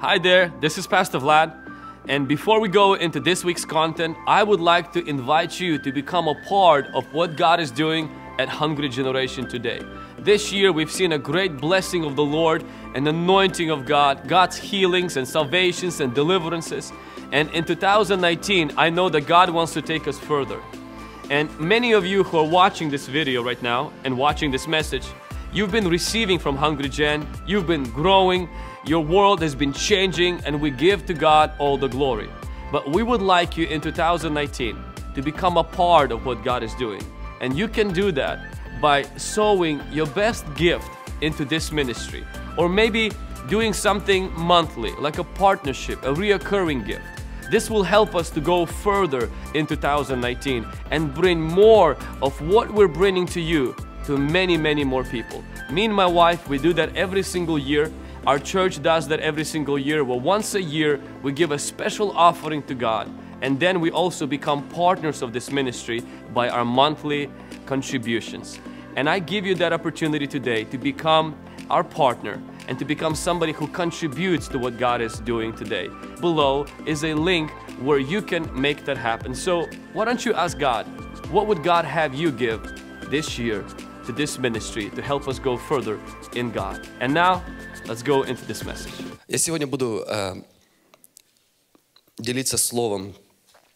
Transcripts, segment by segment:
Hi there, this is Pastor Vlad. And before we go into this week's content, I would like to invite you to become a part of what God is doing at Hungry Generation today. This year, we've seen a great blessing of the Lord and anointing of God, God's healings and salvations and deliverances. And in 2019, I know that God wants to take us further. And many of you who are watching this video right now and watching this message, you've been receiving from Hungry Gen, you've been growing, your world has been changing and we give to God all the glory. But we would like you in 2019 to become a part of what God is doing. And you can do that by sowing your best gift into this ministry. Or maybe doing something monthly, like a partnership, a reoccurring gift. This will help us to go further in 2019 and bring more of what we're bringing to you to many, many more people. Me and my wife, we do that every single year our church does that every single year, Well, once a year we give a special offering to God. And then we also become partners of this ministry by our monthly contributions. And I give you that opportunity today to become our partner and to become somebody who contributes to what God is doing today. Below is a link where you can make that happen. So why don't you ask God, what would God have you give this year to this ministry to help us go further in God? And now Let's go into this message. Я сегодня буду э, делиться словом,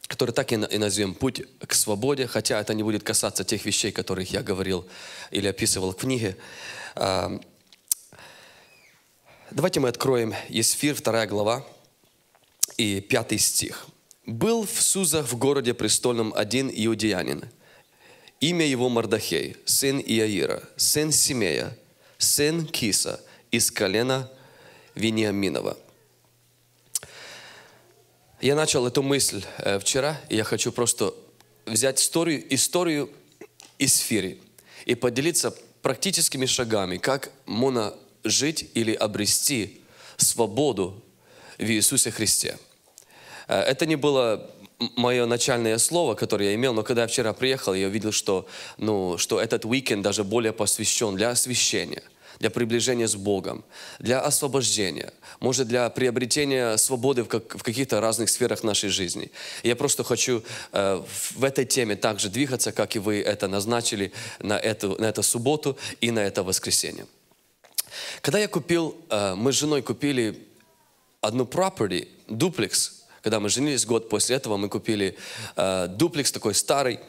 который так и, и назовем «Путь к свободе», хотя это не будет касаться тех вещей, которых я говорил или описывал в книге. Э, давайте мы откроем Есфир, 2 глава и 5 стих. «Был в Сузах в городе престольном один иудеянин, имя его Мардахей, сын Иаира, сын Симея, сын Киса – из колена Вениаминова. Я начал эту мысль э, вчера, и я хочу просто взять историю, историю из сферы и поделиться практическими шагами, как можно жить или обрести свободу в Иисусе Христе. Э, это не было мое начальное слово, которое я имел, но когда я вчера приехал, я увидел, что, ну, что этот уикенд даже более посвящен для освящения – для приближения с Богом, для освобождения, может, для приобретения свободы в, как, в каких-то разных сферах нашей жизни. я просто хочу э, в этой теме также двигаться, как и вы это назначили на эту, на эту субботу и на это воскресенье. Когда я купил, э, мы с женой купили одну property, дуплекс, когда мы женились год после этого, мы купили э, дуплекс такой старый,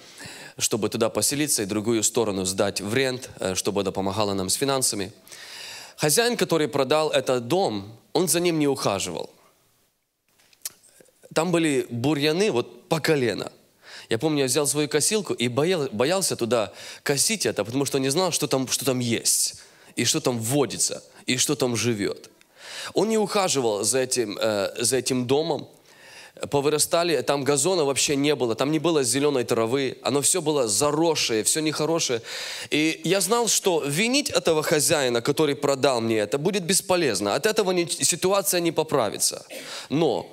чтобы туда поселиться и другую сторону сдать в рент, э, чтобы это помогало нам с финансами. Хозяин, который продал этот дом, он за ним не ухаживал. Там были бурьяны вот по колено. Я помню, я взял свою косилку и боялся туда косить это, потому что не знал, что там, что там есть, и что там водится, и что там живет. Он не ухаживал за этим, э, за этим домом, повырастали, там газона вообще не было, там не было зеленой травы, оно все было заросшее, все нехорошее. И я знал, что винить этого хозяина, который продал мне это, будет бесполезно. От этого не, ситуация не поправится. Но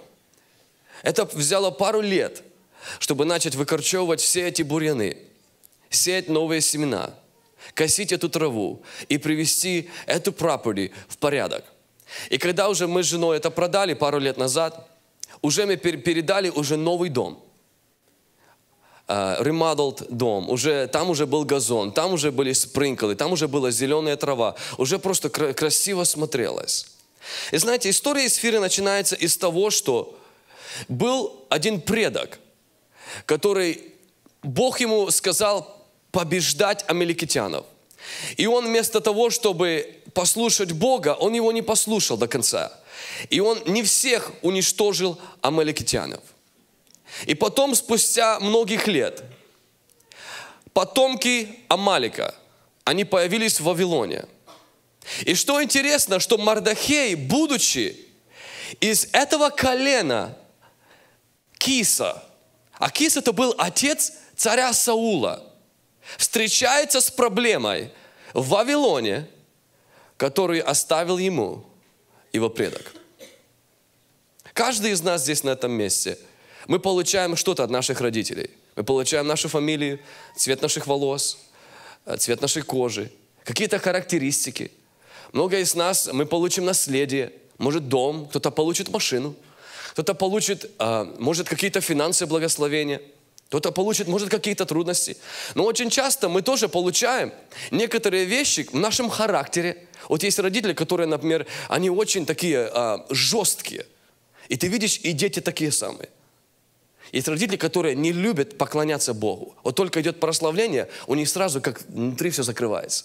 это взяло пару лет, чтобы начать выкорчевывать все эти бурьяны, сеять новые семена, косить эту траву и привести эту property в порядок. И когда уже мы с женой это продали пару лет назад – уже мы передали уже новый дом. Ремадлд дом, уже, там уже был газон, там уже были спринклы, там уже была зеленая трава. Уже просто красиво смотрелось. И знаете, история из начинается из того, что был один предок, который Бог ему сказал побеждать амеликитянов. И он вместо того, чтобы послушать Бога, он его не послушал до конца. И он не всех уничтожил амаликитянов. И потом, спустя многих лет, потомки Амалика, они появились в Вавилоне. И что интересно, что Мардахей, будучи из этого колена Киса, а Кис это был отец царя Саула, встречается с проблемой в Вавилоне – которую оставил ему его предок. Каждый из нас здесь на этом месте, мы получаем что-то от наших родителей. Мы получаем нашу фамилию, цвет наших волос, э, цвет нашей кожи, какие-то характеристики. Много из нас, мы получим наследие, может дом, кто-то получит машину, кто-то получит, э, может, какие-то финансовые благословения – кто-то получит, может, какие-то трудности. Но очень часто мы тоже получаем некоторые вещи в нашем характере. Вот есть родители, которые, например, они очень такие а, жесткие. И ты видишь, и дети такие самые. Есть родители, которые не любят поклоняться Богу. Вот только идет прославление, у них сразу как внутри все закрывается.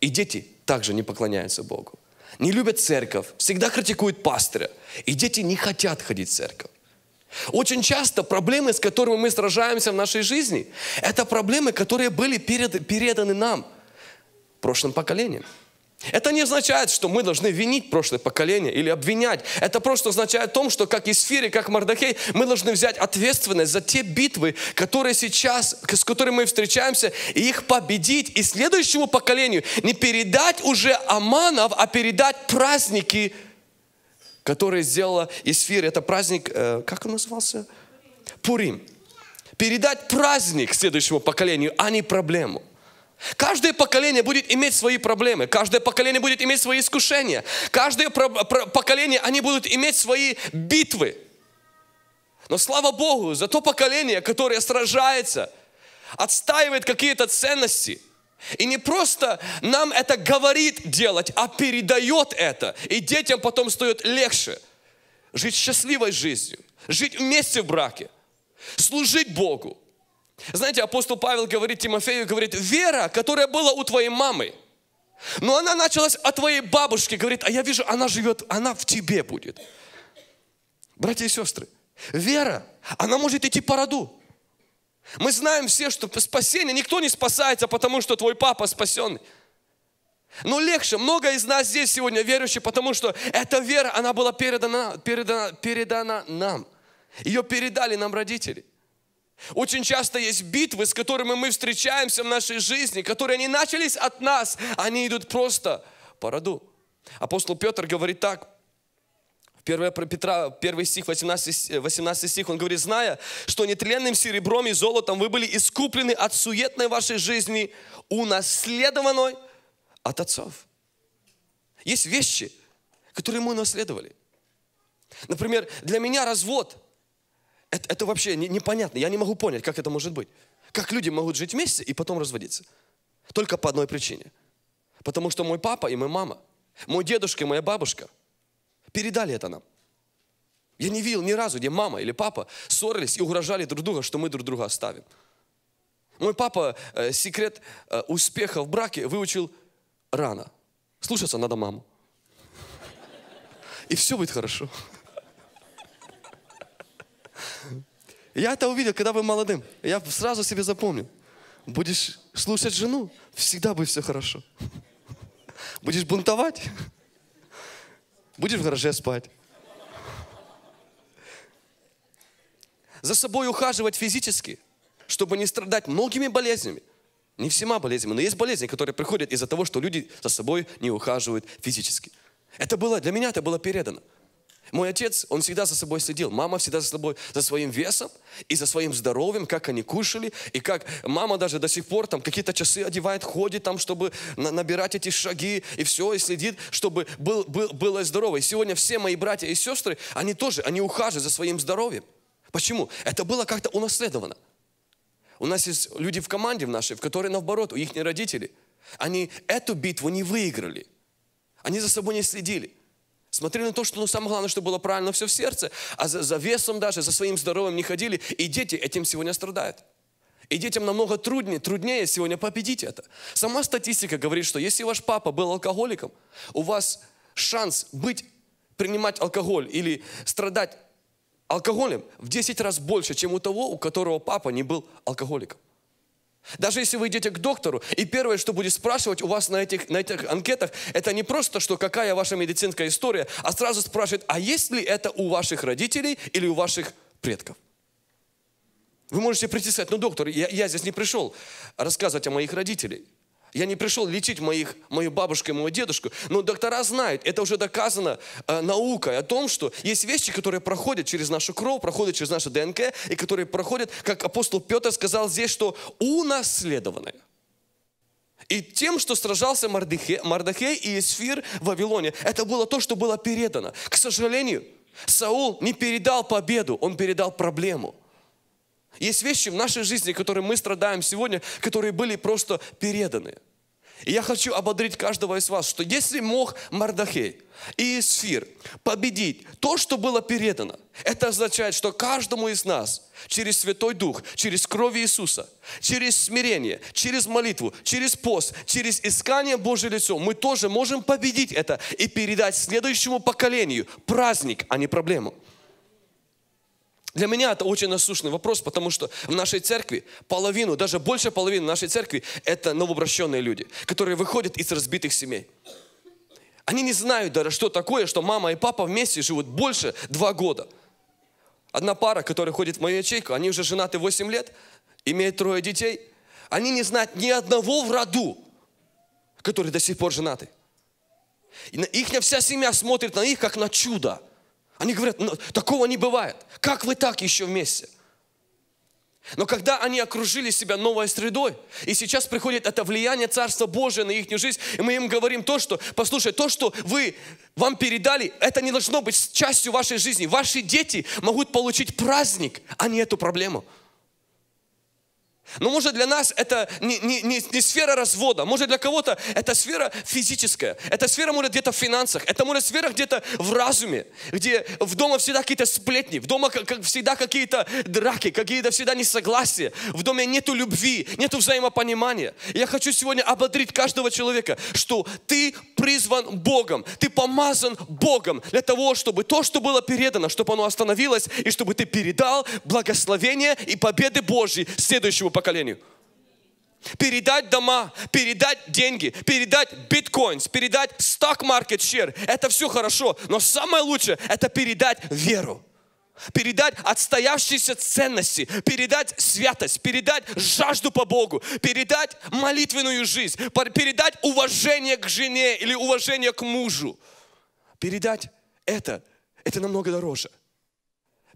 И дети также не поклоняются Богу. Не любят церковь, всегда критикуют пастыря. И дети не хотят ходить в церковь. Очень часто проблемы, с которыми мы сражаемся в нашей жизни, это проблемы, которые были перед, переданы нам прошлым поколением. Это не означает, что мы должны винить прошлое поколение или обвинять. Это просто означает том, что как и сфере, как Мардахей, мы должны взять ответственность за те битвы, которые сейчас, с которыми мы встречаемся, и их победить, и следующему поколению не передать уже Аманов, а передать праздники – которое сделала Исфир. Это праздник, э, как он назывался? Пурим. Передать праздник следующему поколению, а не проблему. Каждое поколение будет иметь свои проблемы, каждое поколение будет иметь свои искушения, каждое про- про- поколение, они будут иметь свои битвы. Но слава Богу за то поколение, которое сражается, отстаивает какие-то ценности – и не просто нам это говорит делать, а передает это. И детям потом стоит легче жить счастливой жизнью, жить вместе в браке, служить Богу. Знаете, апостол Павел говорит Тимофею, говорит, вера, которая была у твоей мамы, но она началась от твоей бабушки, говорит, а я вижу, она живет, она в тебе будет. Братья и сестры, вера, она может идти по роду. Мы знаем все, что спасение, никто не спасается, потому что твой папа спасенный. Но легче, много из нас здесь сегодня верующие, потому что эта вера, она была передана, передана, передана нам. Ее передали нам родители. Очень часто есть битвы, с которыми мы встречаемся в нашей жизни, которые не начались от нас, они идут просто по роду. Апостол Петр говорит так, 1 Петра, 1 стих, 18, 18 э, стих, он говорит, зная, что нетленным серебром и золотом вы были искуплены от суетной вашей жизни, унаследованной от отцов. Есть вещи, которые мы унаследовали. Например, для меня развод – это, это вообще не, непонятно. Я не могу понять, как это может быть. Как люди могут жить вместе и потом разводиться. Только по одной причине. Потому что мой папа и моя мама, мой дедушка и моя бабушка – Передали это нам. Я не видел ни разу, где мама или папа ссорились и угрожали друг друга, что мы друг друга оставим. Мой папа э, секрет э, успеха в браке выучил рано. Слушаться надо маму. И все будет хорошо. Я это увидел, когда был молодым. Я сразу себе запомнил. Будешь слушать жену, всегда будет все хорошо. Будешь бунтовать, Будешь в гараже спать. За собой ухаживать физически, чтобы не страдать многими болезнями. Не всема болезнями, но есть болезни, которые приходят из-за того, что люди за собой не ухаживают физически. Это было, для меня это было передано. Мой отец, он всегда за собой следил. Мама всегда за собой, за своим весом и за своим здоровьем, как они кушали. И как мама даже до сих пор там какие-то часы одевает, ходит там, чтобы на набирать эти шаги и все, и следит, чтобы был, был, было здорово. И сегодня все мои братья и сестры, они тоже, они ухаживают за своим здоровьем. Почему? Это было как-то унаследовано. У нас есть люди в команде в нашей, в которой наоборот, у их родители, они эту битву не выиграли. Они за собой не следили. Смотрели на то, что ну, самое главное, что было правильно все в сердце. А за, за весом даже, за своим здоровьем не ходили. И дети этим сегодня страдают. И детям намного труднее, труднее сегодня победить это. Сама статистика говорит, что если ваш папа был алкоголиком, у вас шанс быть, принимать алкоголь или страдать алкоголем в 10 раз больше, чем у того, у которого папа не был алкоголиком. Даже если вы идете к доктору, и первое, что будет спрашивать у вас на этих, на этих анкетах, это не просто, что какая ваша медицинская история, а сразу спрашивает, а есть ли это у ваших родителей или у ваших предков. Вы можете прийти и сказать, ну доктор, я, я здесь не пришел рассказывать о моих родителях. Я не пришел лечить моих, мою бабушку и моего дедушку, но доктора знают, это уже доказано э, наукой о том, что есть вещи, которые проходят через нашу кровь, проходят через нашу ДНК, и которые проходят, как апостол Петр сказал здесь, что унаследованное. И тем, что сражался Мардахей, Мардахей и Эсфир в Вавилоне, это было то, что было передано. К сожалению, Саул не передал победу, он передал проблему. Есть вещи в нашей жизни, которые мы страдаем сегодня, которые были просто переданы. И я хочу ободрить каждого из вас, что если мог Мардахей и Сфир победить то, что было передано, это означает, что каждому из нас через Святой Дух, через кровь Иисуса, через смирение, через молитву, через пост, через искание Божьего лицо, мы тоже можем победить это и передать следующему поколению праздник, а не проблему. Для меня это очень насущный вопрос, потому что в нашей церкви половину, даже больше половины нашей церкви это новообращенные люди, которые выходят из разбитых семей. Они не знают даже, что такое, что мама и папа вместе живут больше два года. Одна пара, которая ходит в мою ячейку, они уже женаты 8 лет, имеют трое детей. Они не знают ни одного в роду, который до сих пор женаты. И их вся семья смотрит на них, как на чудо – они говорят, ну, такого не бывает. Как вы так еще вместе? Но когда они окружили себя новой средой, и сейчас приходит это влияние Царства Божия на их жизнь, и мы им говорим то, что, послушай, то, что вы вам передали, это не должно быть частью вашей жизни. Ваши дети могут получить праздник, а не эту проблему. Но ну, может для нас это не, не, не, не сфера развода, может для кого-то это сфера физическая, это сфера может где-то в финансах, это может сфера где-то в разуме, где в дома всегда какие-то сплетни, в дома как, как всегда какие-то драки, какие-то всегда несогласия, в доме нету любви, нету взаимопонимания. Я хочу сегодня ободрить каждого человека, что ты призван Богом, ты помазан Богом для того, чтобы то, что было передано, чтобы оно остановилось, и чтобы ты передал благословение и победы Божьи следующему поколению поколению. Передать дома, передать деньги, передать биткоинс, передать стак-маркет share. Это все хорошо, но самое лучшее – это передать веру передать отстоявшиеся ценности, передать святость, передать жажду по Богу, передать молитвенную жизнь, передать уважение к жене или уважение к мужу. Передать это, это намного дороже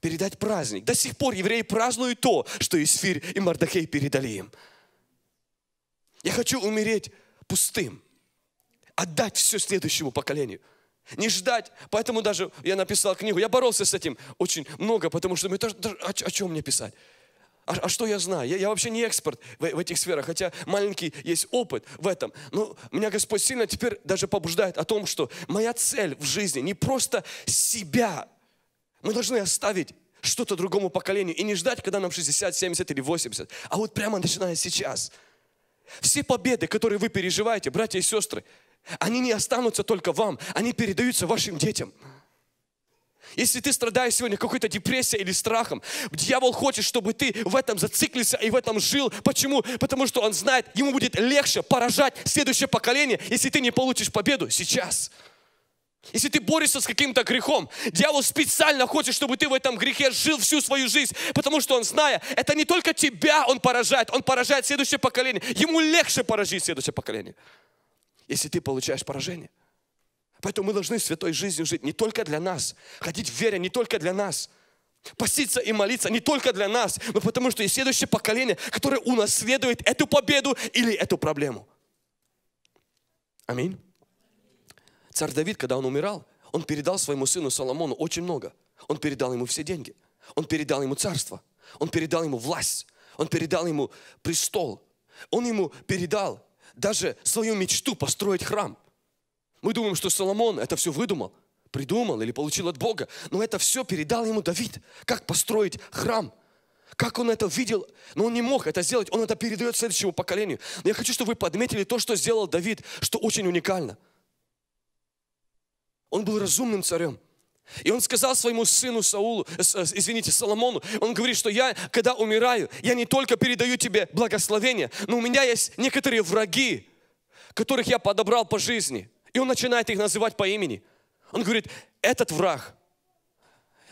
передать праздник. До сих пор евреи празднуют то, что Исфирь и Мардахей передали им. Я хочу умереть пустым, отдать все следующему поколению. Не ждать, поэтому даже я написал книгу. Я боролся с этим очень много, потому что мне даже, о, о чем мне писать? А, а что я знаю? Я, я вообще не эксперт в, в этих сферах, хотя маленький есть опыт в этом. Но меня Господь сильно теперь даже побуждает о том, что моя цель в жизни не просто себя мы должны оставить что-то другому поколению и не ждать, когда нам 60, 70 или 80, а вот прямо начиная сейчас. Все победы, которые вы переживаете, братья и сестры, они не останутся только вам, они передаются вашим детям. Если ты страдаешь сегодня какой-то депрессией или страхом, дьявол хочет, чтобы ты в этом зациклился и в этом жил. Почему? Потому что он знает, ему будет легче поражать следующее поколение, если ты не получишь победу сейчас. Сейчас. Если ты борешься с каким-то грехом, дьявол специально хочет, чтобы ты в этом грехе жил всю свою жизнь, потому что он, зная, это не только тебя он поражает, он поражает следующее поколение. Ему легче поражить следующее поколение, если ты получаешь поражение. Поэтому мы должны святой жизнью жить не только для нас, ходить в вере не только для нас, поститься и молиться не только для нас, но потому что есть следующее поколение, которое унаследует эту победу или эту проблему. Аминь. Царь Давид, когда он умирал, он передал своему сыну Соломону очень много. Он передал ему все деньги. Он передал ему царство. Он передал ему власть. Он передал ему престол. Он ему передал даже свою мечту построить храм. Мы думаем, что Соломон это все выдумал, придумал или получил от Бога. Но это все передал ему Давид. Как построить храм – как он это видел, но он не мог это сделать, он это передает следующему поколению. Но я хочу, чтобы вы подметили то, что сделал Давид, что очень уникально – он был разумным царем. И он сказал своему сыну Саулу, э, э, извините, Соломону, он говорит, что я, когда умираю, я не только передаю тебе благословение, но у меня есть некоторые враги, которых я подобрал по жизни. И он начинает их называть по имени. Он говорит, этот враг,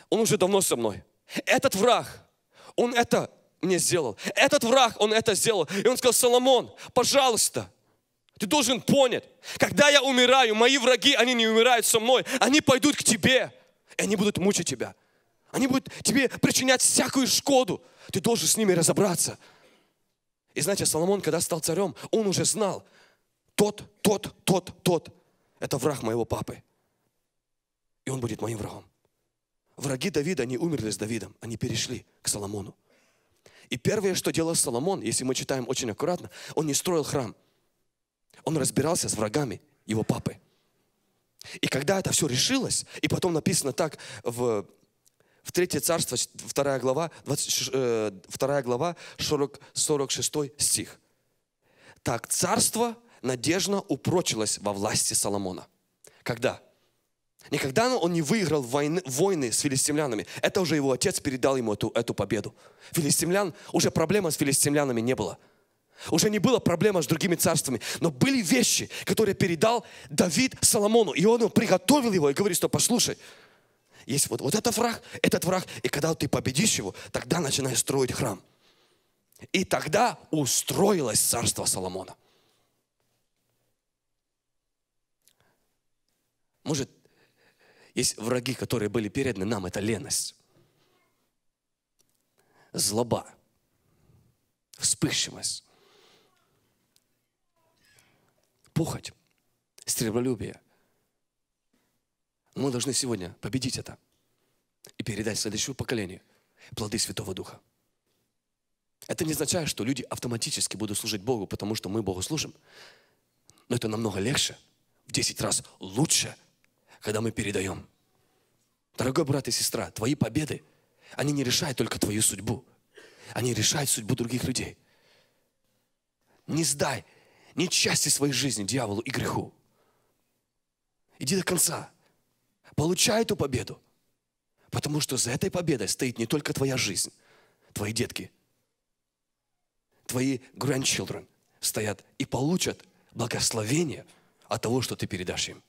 он уже давно со мной. Этот враг, он это мне сделал. Этот враг, он это сделал. И он сказал, Соломон, пожалуйста, ты должен понять, когда я умираю, мои враги, они не умирают со мной, они пойдут к тебе, и они будут мучить тебя. Они будут тебе причинять всякую шкоду. Ты должен с ними разобраться. И знаете, Соломон, когда стал царем, он уже знал, тот, тот, тот, тот, это враг моего папы. И он будет моим врагом. Враги Давида, они умерли с Давидом, они перешли к Соломону. И первое, что делал Соломон, если мы читаем очень аккуратно, он не строил храм – он разбирался с врагами его папы. И когда это все решилось, и потом написано так в, в 3 царство, 2 глава, 20, 2 э, глава 40, 46 стих. Так царство надежно упрочилось во власти Соломона. Когда? Никогда, когда он не выиграл войны, войны с филистимлянами. Это уже его отец передал ему эту, эту победу. Филистимлян, уже проблемы с филистимлянами не было – уже не было проблема с другими царствами. Но были вещи, которые передал Давид Соломону. И он приготовил его и говорит, что послушай, есть вот, вот этот враг, этот враг. И когда ты победишь его, тогда начинаешь строить храм. И тогда устроилось царство Соломона. Может, есть враги, которые были переданы нам, это леность, злоба, вспыльчивость, похоть, стреболюбие. Мы должны сегодня победить это и передать следующему поколению плоды Святого Духа. Это не означает, что люди автоматически будут служить Богу, потому что мы Богу служим. Но это намного легче, в 10 раз лучше, когда мы передаем. Дорогой брат и сестра, твои победы, они не решают только твою судьбу. Они решают судьбу других людей. Не сдай не части своей жизни дьяволу и греху. Иди до конца. Получай эту победу. Потому что за этой победой стоит не только твоя жизнь, твои детки, твои grandchildren стоят и получат благословение от того, что ты передашь им.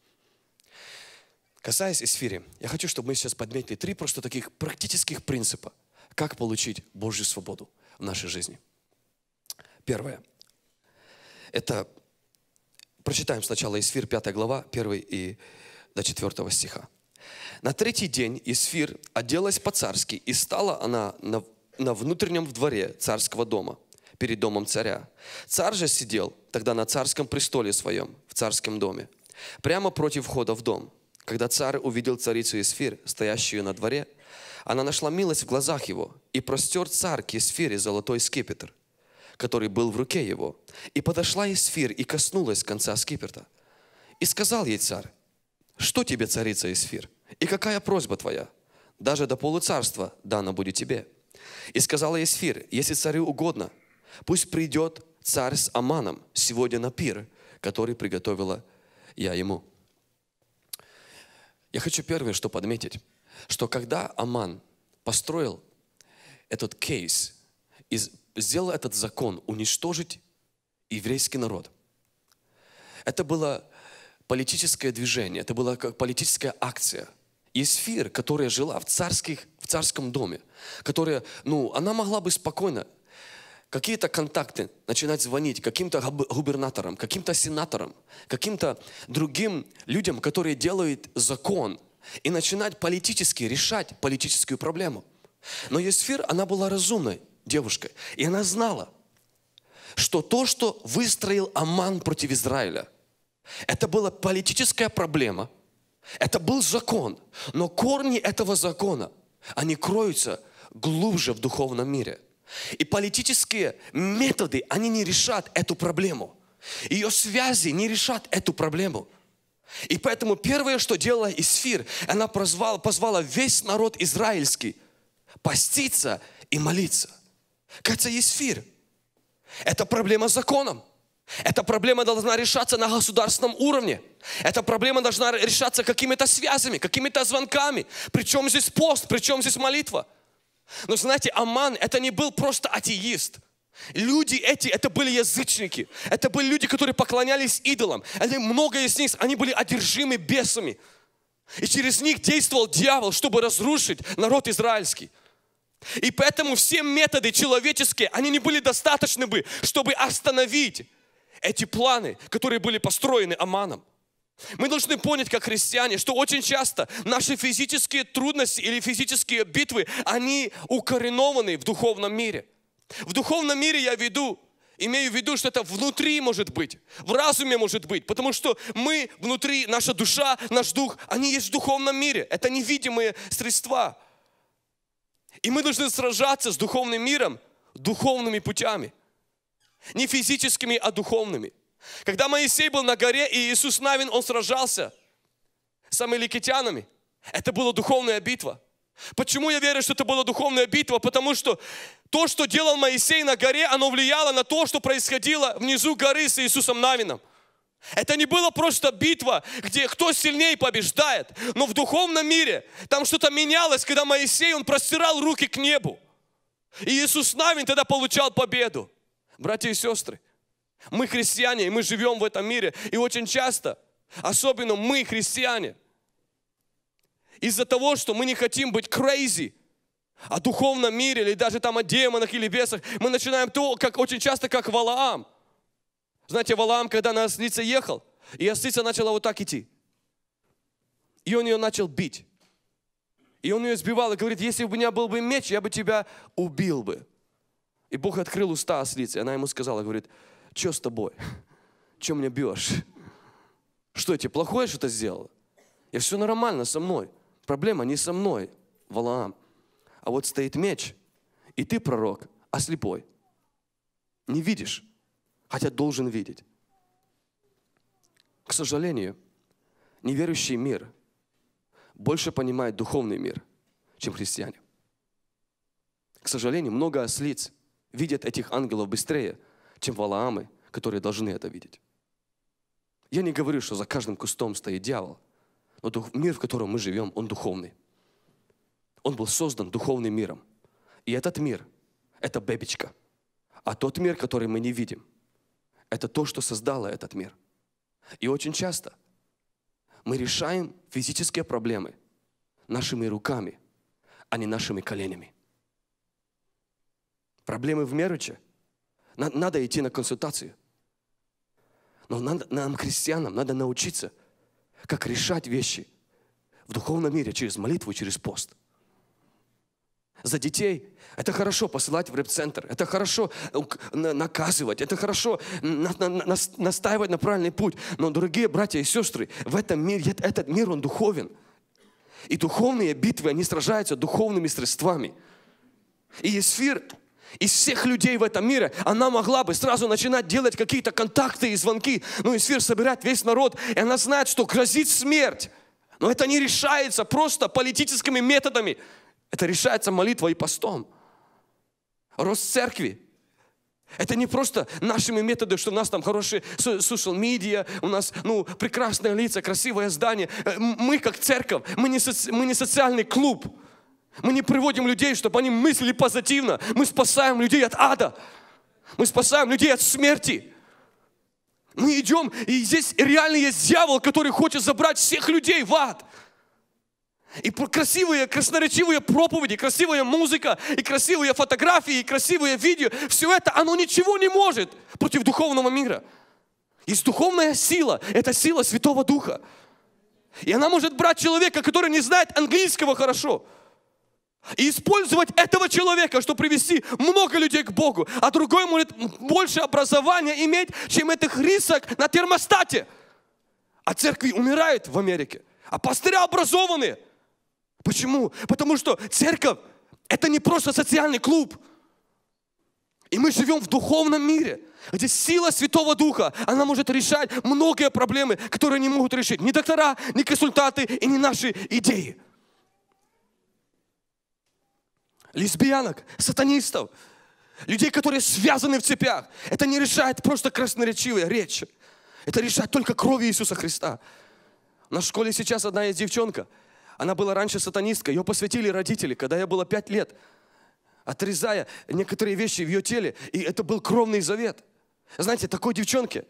Касаясь эсфири, я хочу, чтобы мы сейчас подметили три просто таких практических принципа, как получить Божью свободу в нашей жизни. Первое – это, прочитаем сначала Исфир, 5 глава, 1 и до 4 стиха. На третий день Исфир оделась по-царски, и стала она на, на внутреннем дворе царского дома, перед домом царя. Царь же сидел тогда на царском престоле своем, в царском доме, прямо против входа в дом. Когда царь увидел царицу Исфир, стоящую на дворе, она нашла милость в глазах его, и простер царь к Исфире золотой скипетр – который был в руке его. И подошла Исфир и коснулась конца скиперта. И сказал ей царь, что тебе, царица Исфир, и какая просьба твоя? Даже до полуцарства дано будет тебе. И сказала Исфир, если царю угодно, пусть придет царь с Аманом сегодня на пир, который приготовила я ему. Я хочу первое, что подметить, что когда Аман построил этот кейс из сделал этот закон уничтожить еврейский народ. Это было политическое движение, это была как политическая акция. Есфир, которая жила в, царских, в царском доме, которая, ну, она могла бы спокойно какие-то контакты, начинать звонить каким-то губернаторам, каким-то сенаторам, каким-то другим людям, которые делают закон, и начинать политически решать политическую проблему. Но Есфир, она была разумной. Девушка, И она знала, что то, что выстроил Аман против Израиля, это была политическая проблема, это был закон, но корни этого закона, они кроются глубже в духовном мире. И политические методы, они не решат эту проблему. Ее связи не решат эту проблему. И поэтому первое, что делала Исфир, она позвала, позвала весь народ израильский поститься и молиться – Кажется, есть фир. Это проблема с законом. Эта проблема должна решаться на государственном уровне. Эта проблема должна решаться какими-то связями, какими-то звонками. Причем здесь пост, причем здесь молитва. Но знаете, Аман это не был просто атеист. Люди эти, это были язычники. Это были люди, которые поклонялись идолам. Это много из них, они были одержимы бесами. И через них действовал дьявол, чтобы разрушить народ израильский. И поэтому все методы человеческие, они не были достаточны бы, чтобы остановить эти планы, которые были построены Аманом. Мы должны понять, как христиане, что очень часто наши физические трудности или физические битвы, они укоренованы в духовном мире. В духовном мире я веду, имею в виду, что это внутри может быть, в разуме может быть, потому что мы внутри, наша душа, наш дух, они есть в духовном мире. Это невидимые средства. И мы должны сражаться с духовным миром духовными путями. Не физическими, а духовными. Когда Моисей был на горе, и Иисус Навин, он сражался с амеликитянами. Это была духовная битва. Почему я верю, что это была духовная битва? Потому что то, что делал Моисей на горе, оно влияло на то, что происходило внизу горы с Иисусом Навином. Это не была просто битва, где кто сильнее побеждает, но в духовном мире там что-то менялось, когда Моисей, он простирал руки к небу. И Иисус Навин тогда получал победу. Братья и сестры, мы христиане, и мы живем в этом мире. И очень часто, особенно мы христиане, из-за того, что мы не хотим быть crazy, о духовном мире, или даже там о демонах или бесах, мы начинаем то, как очень часто, как Валаам. Знаете, Валаам, когда на ослице ехал, и ослица начала вот так идти. И он ее начал бить. И он ее сбивал и говорит, если бы у меня был бы меч, я бы тебя убил бы. И Бог открыл уста ослицы. Она ему сказала, говорит, что с тобой? Чем меня бьешь? Что, я тебе плохое что-то сделал? Я все нормально со мной. Проблема не со мной, Валаам. А вот стоит меч, и ты пророк, а слепой. Не видишь хотя должен видеть. К сожалению, неверующий мир больше понимает духовный мир, чем христиане. К сожалению, много ослиц видят этих ангелов быстрее, чем валаамы, которые должны это видеть. Я не говорю, что за каждым кустом стоит дьявол, но дух, мир, в котором мы живем, он духовный. Он был создан духовным миром. И этот мир – это бебечка. А тот мир, который мы не видим – это то, что создало этот мир. И очень часто мы решаем физические проблемы нашими руками, а не нашими коленями. Проблемы в мероче. Надо идти на консультацию. Но надо, нам, христианам, надо научиться, как решать вещи в духовном мире через молитву, через пост – за детей. Это хорошо посылать в реп-центр, это хорошо э, наказывать, это хорошо на, на, на, настаивать на правильный путь. Но, дорогие братья и сестры, в этом мире, этот мир, он духовен. И духовные битвы, они сражаются духовными средствами. И эсфир из всех людей в этом мире, она могла бы сразу начинать делать какие-то контакты и звонки, но эсфир собирает весь народ, и она знает, что грозит смерть. Но это не решается просто политическими методами. Это решается молитвой и постом. Рост церкви. Это не просто нашими методами, что у нас там хорошие social медиа, у нас ну, прекрасные лица, красивое здание. Э, мы как церковь, мы не, соци, мы не социальный клуб. Мы не приводим людей, чтобы они мыслили позитивно. Мы спасаем людей от ада. Мы спасаем людей от смерти. Мы идем, и здесь реально есть дьявол, который хочет забрать всех людей в ад. И красивые, красноречивые проповеди, красивая музыка, и красивые фотографии, и красивые видео. Все это, оно ничего не может против духовного мира. Есть духовная сила, это сила Святого Духа. И она может брать человека, который не знает английского хорошо, и использовать этого человека, чтобы привести много людей к Богу, а другой может больше образования иметь, чем этих рисок на термостате. А церкви умирают в Америке, а пастыря образованные – Почему? Потому что церковь – это не просто социальный клуб. И мы живем в духовном мире, где сила Святого Духа, она может решать многие проблемы, которые не могут решить ни доктора, ни консультанты и ни наши идеи. Лесбиянок, сатанистов, людей, которые связаны в цепях. Это не решает просто красноречивая речь. Это решает только кровь Иисуса Христа. На школе сейчас одна есть девчонка – она была раньше сатанисткой, ее посвятили родители, когда я было пять лет, отрезая некоторые вещи в ее теле, и это был кровный завет. Знаете, такой девчонке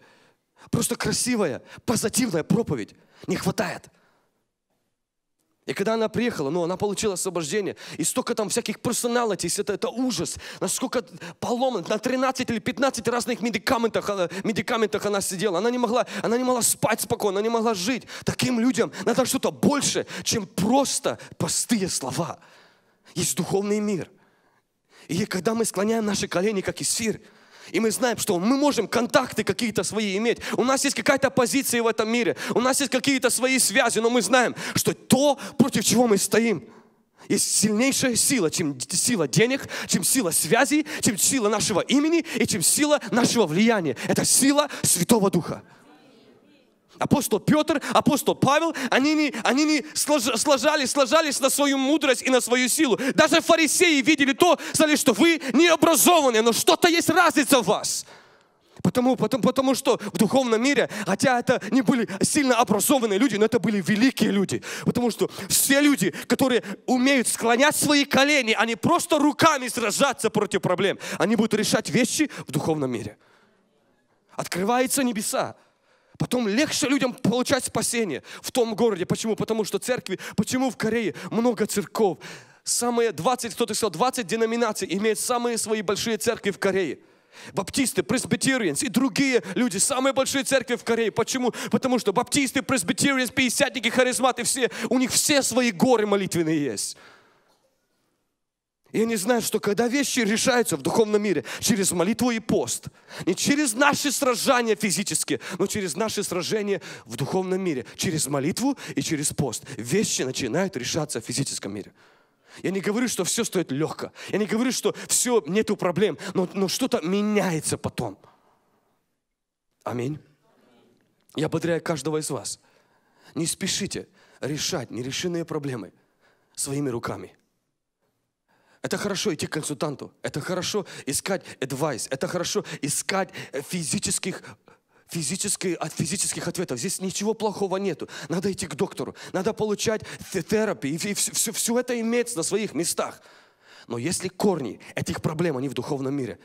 просто красивая, позитивная проповедь не хватает – и когда она приехала, ну, она получила освобождение. И столько там всяких персоналитис, это, это ужас. Насколько поломан, на 13 или 15 разных медикаментах, э, медикаментах она сидела. Она не, могла, она не могла спать спокойно, она не могла жить. Таким людям надо что-то больше, чем просто простые слова. Есть духовный мир. И когда мы склоняем наши колени, как и Исир, и мы знаем, что мы можем контакты какие-то свои иметь. У нас есть какая-то позиция в этом мире. У нас есть какие-то свои связи. Но мы знаем, что то, против чего мы стоим, есть сильнейшая сила, чем сила денег, чем сила связей, чем сила нашего имени и чем сила нашего влияния. Это сила Святого Духа. Апостол Петр, апостол Павел, они не, они не сложались, сложались на свою мудрость и на свою силу. Даже фарисеи видели то, знали, что вы не образованные, но что-то есть разница в вас. Потому, потому, потому что в духовном мире, хотя это не были сильно образованные люди, но это были великие люди. Потому что все люди, которые умеют склонять свои колени, они просто руками сражаться против проблем. Они будут решать вещи в духовном мире. Открываются небеса. Потом легче людям получать спасение в том городе. Почему? Потому что церкви, почему в Корее много церков? Самые 20, кто ты сказал, 20 деноминаций имеют самые свои большие церкви в Корее. Баптисты, пресбитериенс и другие люди, самые большие церкви в Корее. Почему? Потому что баптисты, пресбитериенс, пятидесятники, харизматы, все, у них все свои горы молитвенные есть. И они знают, что когда вещи решаются в духовном мире через молитву и пост, не через наши сражения физические, но через наши сражения в духовном мире, через молитву и через пост, вещи начинают решаться в физическом мире. Я не говорю, что все стоит легко. Я не говорю, что все, нету проблем. Но, но что-то меняется потом. Аминь. Я бодряю каждого из вас. Не спешите решать нерешенные проблемы своими руками – это хорошо идти к консультанту, это хорошо искать advice, это хорошо искать э, физических физических от физических ответов. Здесь ничего плохого нету. Надо идти к доктору, надо получать терапию. И все, все, все это имеется на своих местах. Но если корни этих проблем, они в духовном мире,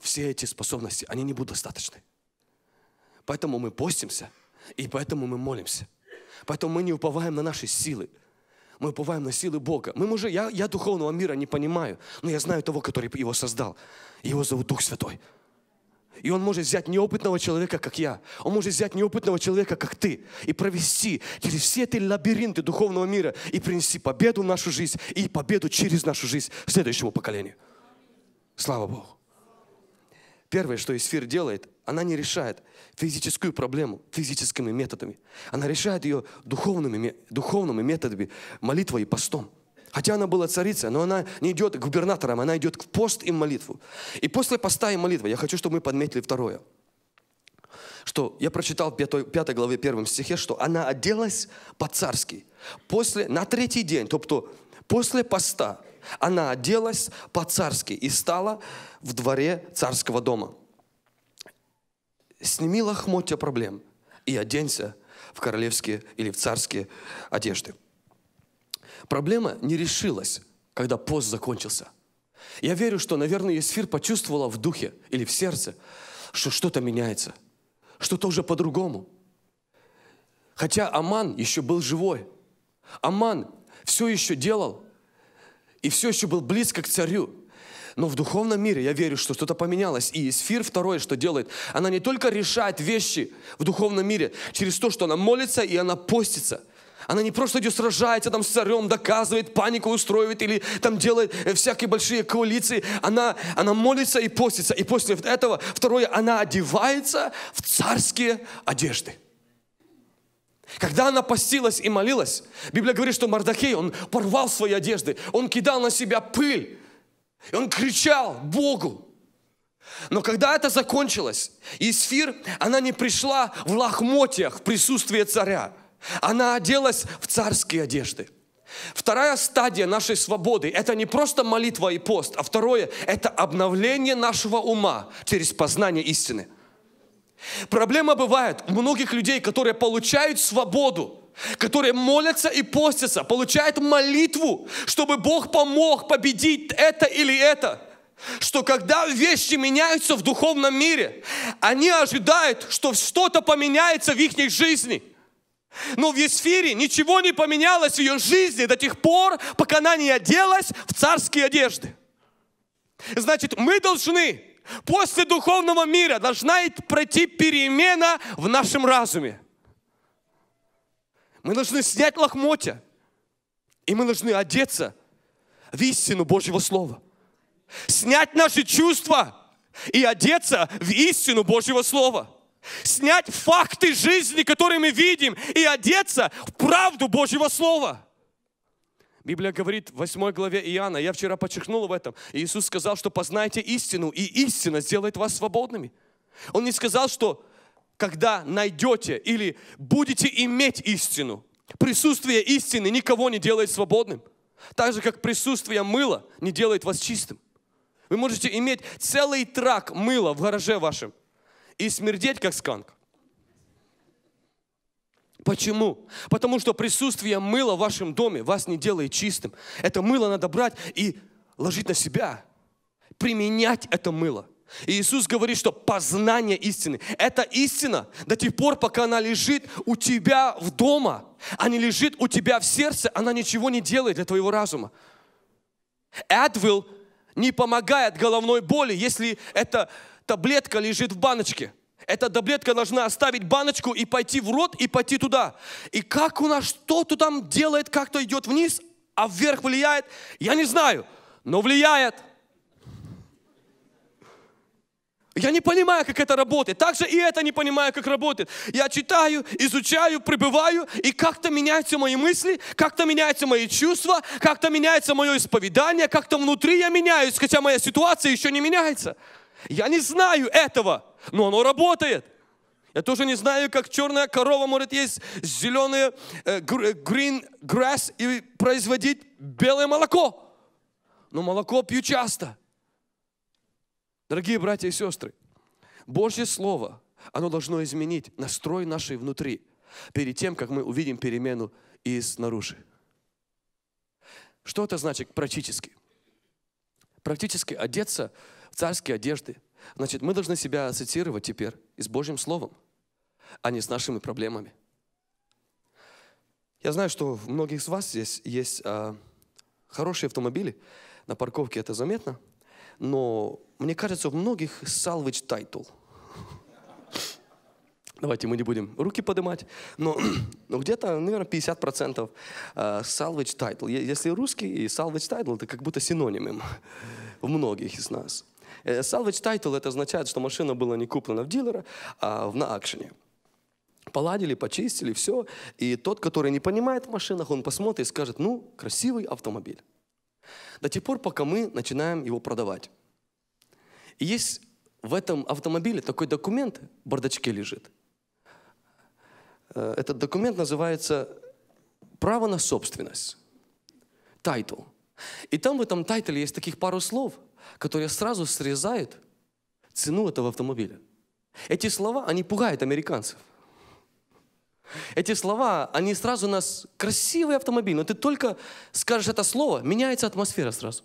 все эти способности, они не будут достаточны. Поэтому мы постимся, и поэтому мы молимся. Поэтому мы не уповаем на наши силы – мы уповаем на силы Бога. Мы можем, я, я духовного мира не понимаю, но я знаю того, который его создал. Его зовут Дух Святой. И он может взять неопытного человека, как я. Он может взять неопытного человека, как ты. И провести через все эти лабиринты духовного мира. И принести победу в нашу жизнь. И победу через нашу жизнь следующему поколению. Слава Богу. Первое, что Исфир делает, она не решает физическую проблему физическими методами. Она решает ее духовными, духовными методами, молитвой и постом. Хотя она была царицей, но она не идет к губернаторам, она идет к пост и молитву. И после поста и молитвы, я хочу, чтобы мы подметили второе. Что я прочитал в 5, 5 главе 1 стихе, что она оделась по-царски. После, на третий день, то кто после поста, она оделась по-царски и стала в дворе царского дома сними лохмотья проблем и оденься в королевские или в царские одежды. Проблема не решилась, когда пост закончился. Я верю, что, наверное, Есфир почувствовала в духе или в сердце, что что-то меняется, что-то уже по-другому. Хотя Аман еще был живой. Аман все еще делал и все еще был близко к царю. Но в духовном мире я верю, что что-то поменялось. И эсфир второе, что делает, она не только решает вещи в духовном мире через то, что она молится и она постится. Она не просто идет сражается там с царем, доказывает, панику устроивает или там делает э, всякие большие коалиции. Она, она молится и постится. И после этого, второе, она одевается в царские одежды. Когда она постилась и молилась, Библия говорит, что Мардахей, он порвал свои одежды, он кидал на себя пыль, и он кричал Богу. Но когда это закончилось, Исфир, она не пришла в лохмотьях в присутствии царя. Она оделась в царские одежды. Вторая стадия нашей свободы – это не просто молитва и пост, а второе – это обновление нашего ума через познание истины. Проблема бывает у многих людей, которые получают свободу, которые молятся и постятся, получают молитву, чтобы Бог помог победить это или это. Что когда вещи меняются в духовном мире, они ожидают, что что-то поменяется в их жизни. Но в Есфире ничего не поменялось в ее жизни до тех пор, пока она не оделась в царские одежды. Значит, мы должны, после духовного мира, должна пройти перемена в нашем разуме. Мы должны снять лохмотья. И мы должны одеться в истину Божьего Слова. Снять наши чувства и одеться в истину Божьего Слова. Снять факты жизни, которые мы видим, и одеться в правду Божьего Слова. Библия говорит в 8 главе Иоанна, я вчера подчеркнул в этом, Иисус сказал, что познайте истину, и истина сделает вас свободными. Он не сказал, что когда найдете или будете иметь истину. Присутствие истины никого не делает свободным. Так же, как присутствие мыла не делает вас чистым. Вы можете иметь целый трак мыла в гараже вашем и смердеть, как сканк. Почему? Потому что присутствие мыла в вашем доме вас не делает чистым. Это мыло надо брать и ложить на себя, применять это мыло. И Иисус говорит, что познание истины – это истина до тех пор, пока она лежит у тебя в дома, а не лежит у тебя в сердце, она ничего не делает для твоего разума. Адвил не помогает головной боли, если эта таблетка лежит в баночке. Эта таблетка должна оставить баночку и пойти в рот, и пойти туда. И как у нас что-то там делает, как-то идет вниз, а вверх влияет, я не знаю, но влияет – я не понимаю, как это работает. Так же и это не понимаю, как работает. Я читаю, изучаю, пребываю, и как-то меняются мои мысли, как-то меняются мои чувства, как-то меняется мое исповедание, как-то внутри я меняюсь, хотя моя ситуация еще не меняется. Я не знаю этого, но оно работает. Я тоже не знаю, как черная корова может есть зеленые э, э green grass и производить белое молоко. Но молоко пью часто – Дорогие братья и сестры, Божье Слово, оно должно изменить настрой нашей внутри, перед тем, как мы увидим перемену из снаружи. Что это значит практически? Практически одеться в царские одежды. Значит, мы должны себя ассоциировать теперь и с Божьим Словом, а не с нашими проблемами. Я знаю, что у многих из вас здесь есть а, хорошие автомобили. На парковке это заметно – но мне кажется, у многих salvage title. Давайте мы не будем руки поднимать, но, но где-то, наверное, 50% э, salvage title. Если русский и salvage title, это как будто синоним у многих из нас. Э, salvage title это означает, что машина была не куплена в дилера, а на акшене поладили, почистили, все. И тот, который не понимает в машинах, он посмотрит и скажет, ну, красивый автомобиль. До тех пор, пока мы начинаем его продавать. И есть в этом автомобиле такой документ, в бардачке лежит. Э, этот документ называется «Право на собственность». Тайтл. И там в этом тайтле есть таких пару слов, которые сразу срезают цену этого автомобиля. Эти слова, они пугают американцев – эти слова, они сразу нас... Красивый автомобиль, но ты только скажешь это слово, меняется атмосфера сразу.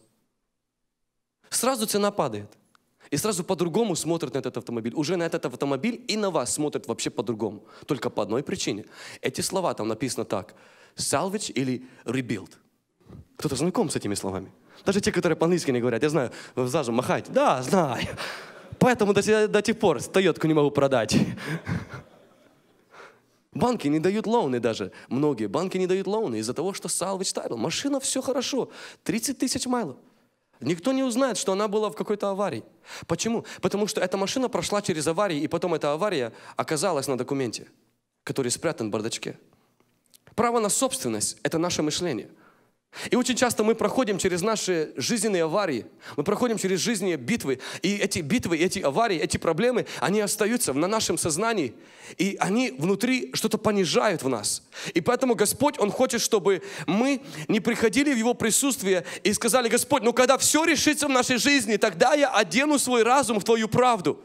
Сразу цена падает. И сразу по-другому смотрят на этот автомобиль. Уже на этот автомобиль и на вас смотрят вообще по-другому. Только по одной причине. Эти слова там написано так. Salvage или rebuild. Кто-то знаком с этими словами? Даже те, которые по-английски не говорят. Я знаю, зажим махать. Да, знаю. Поэтому до, до тех пор Тойотку не могу продать. Банки не дают лоуны даже. Многие банки не дают лоуны из-за того, что salvage title. Машина, все хорошо. 30 тысяч майлов. Никто не узнает, что она была в какой-то аварии. Почему? Потому что эта машина прошла через аварию и потом эта авария оказалась на документе, который спрятан в бардачке. Право на собственность – это наше мышление. И очень часто мы проходим через наши жизненные аварии, мы проходим через жизненные битвы, и эти битвы, эти аварии, эти проблемы, они остаются на нашем сознании, и они внутри что-то понижают в нас. И поэтому Господь, Он хочет, чтобы мы не приходили в Его присутствие и сказали, Господь, ну когда все решится в нашей жизни, тогда я одену свой разум в Твою правду.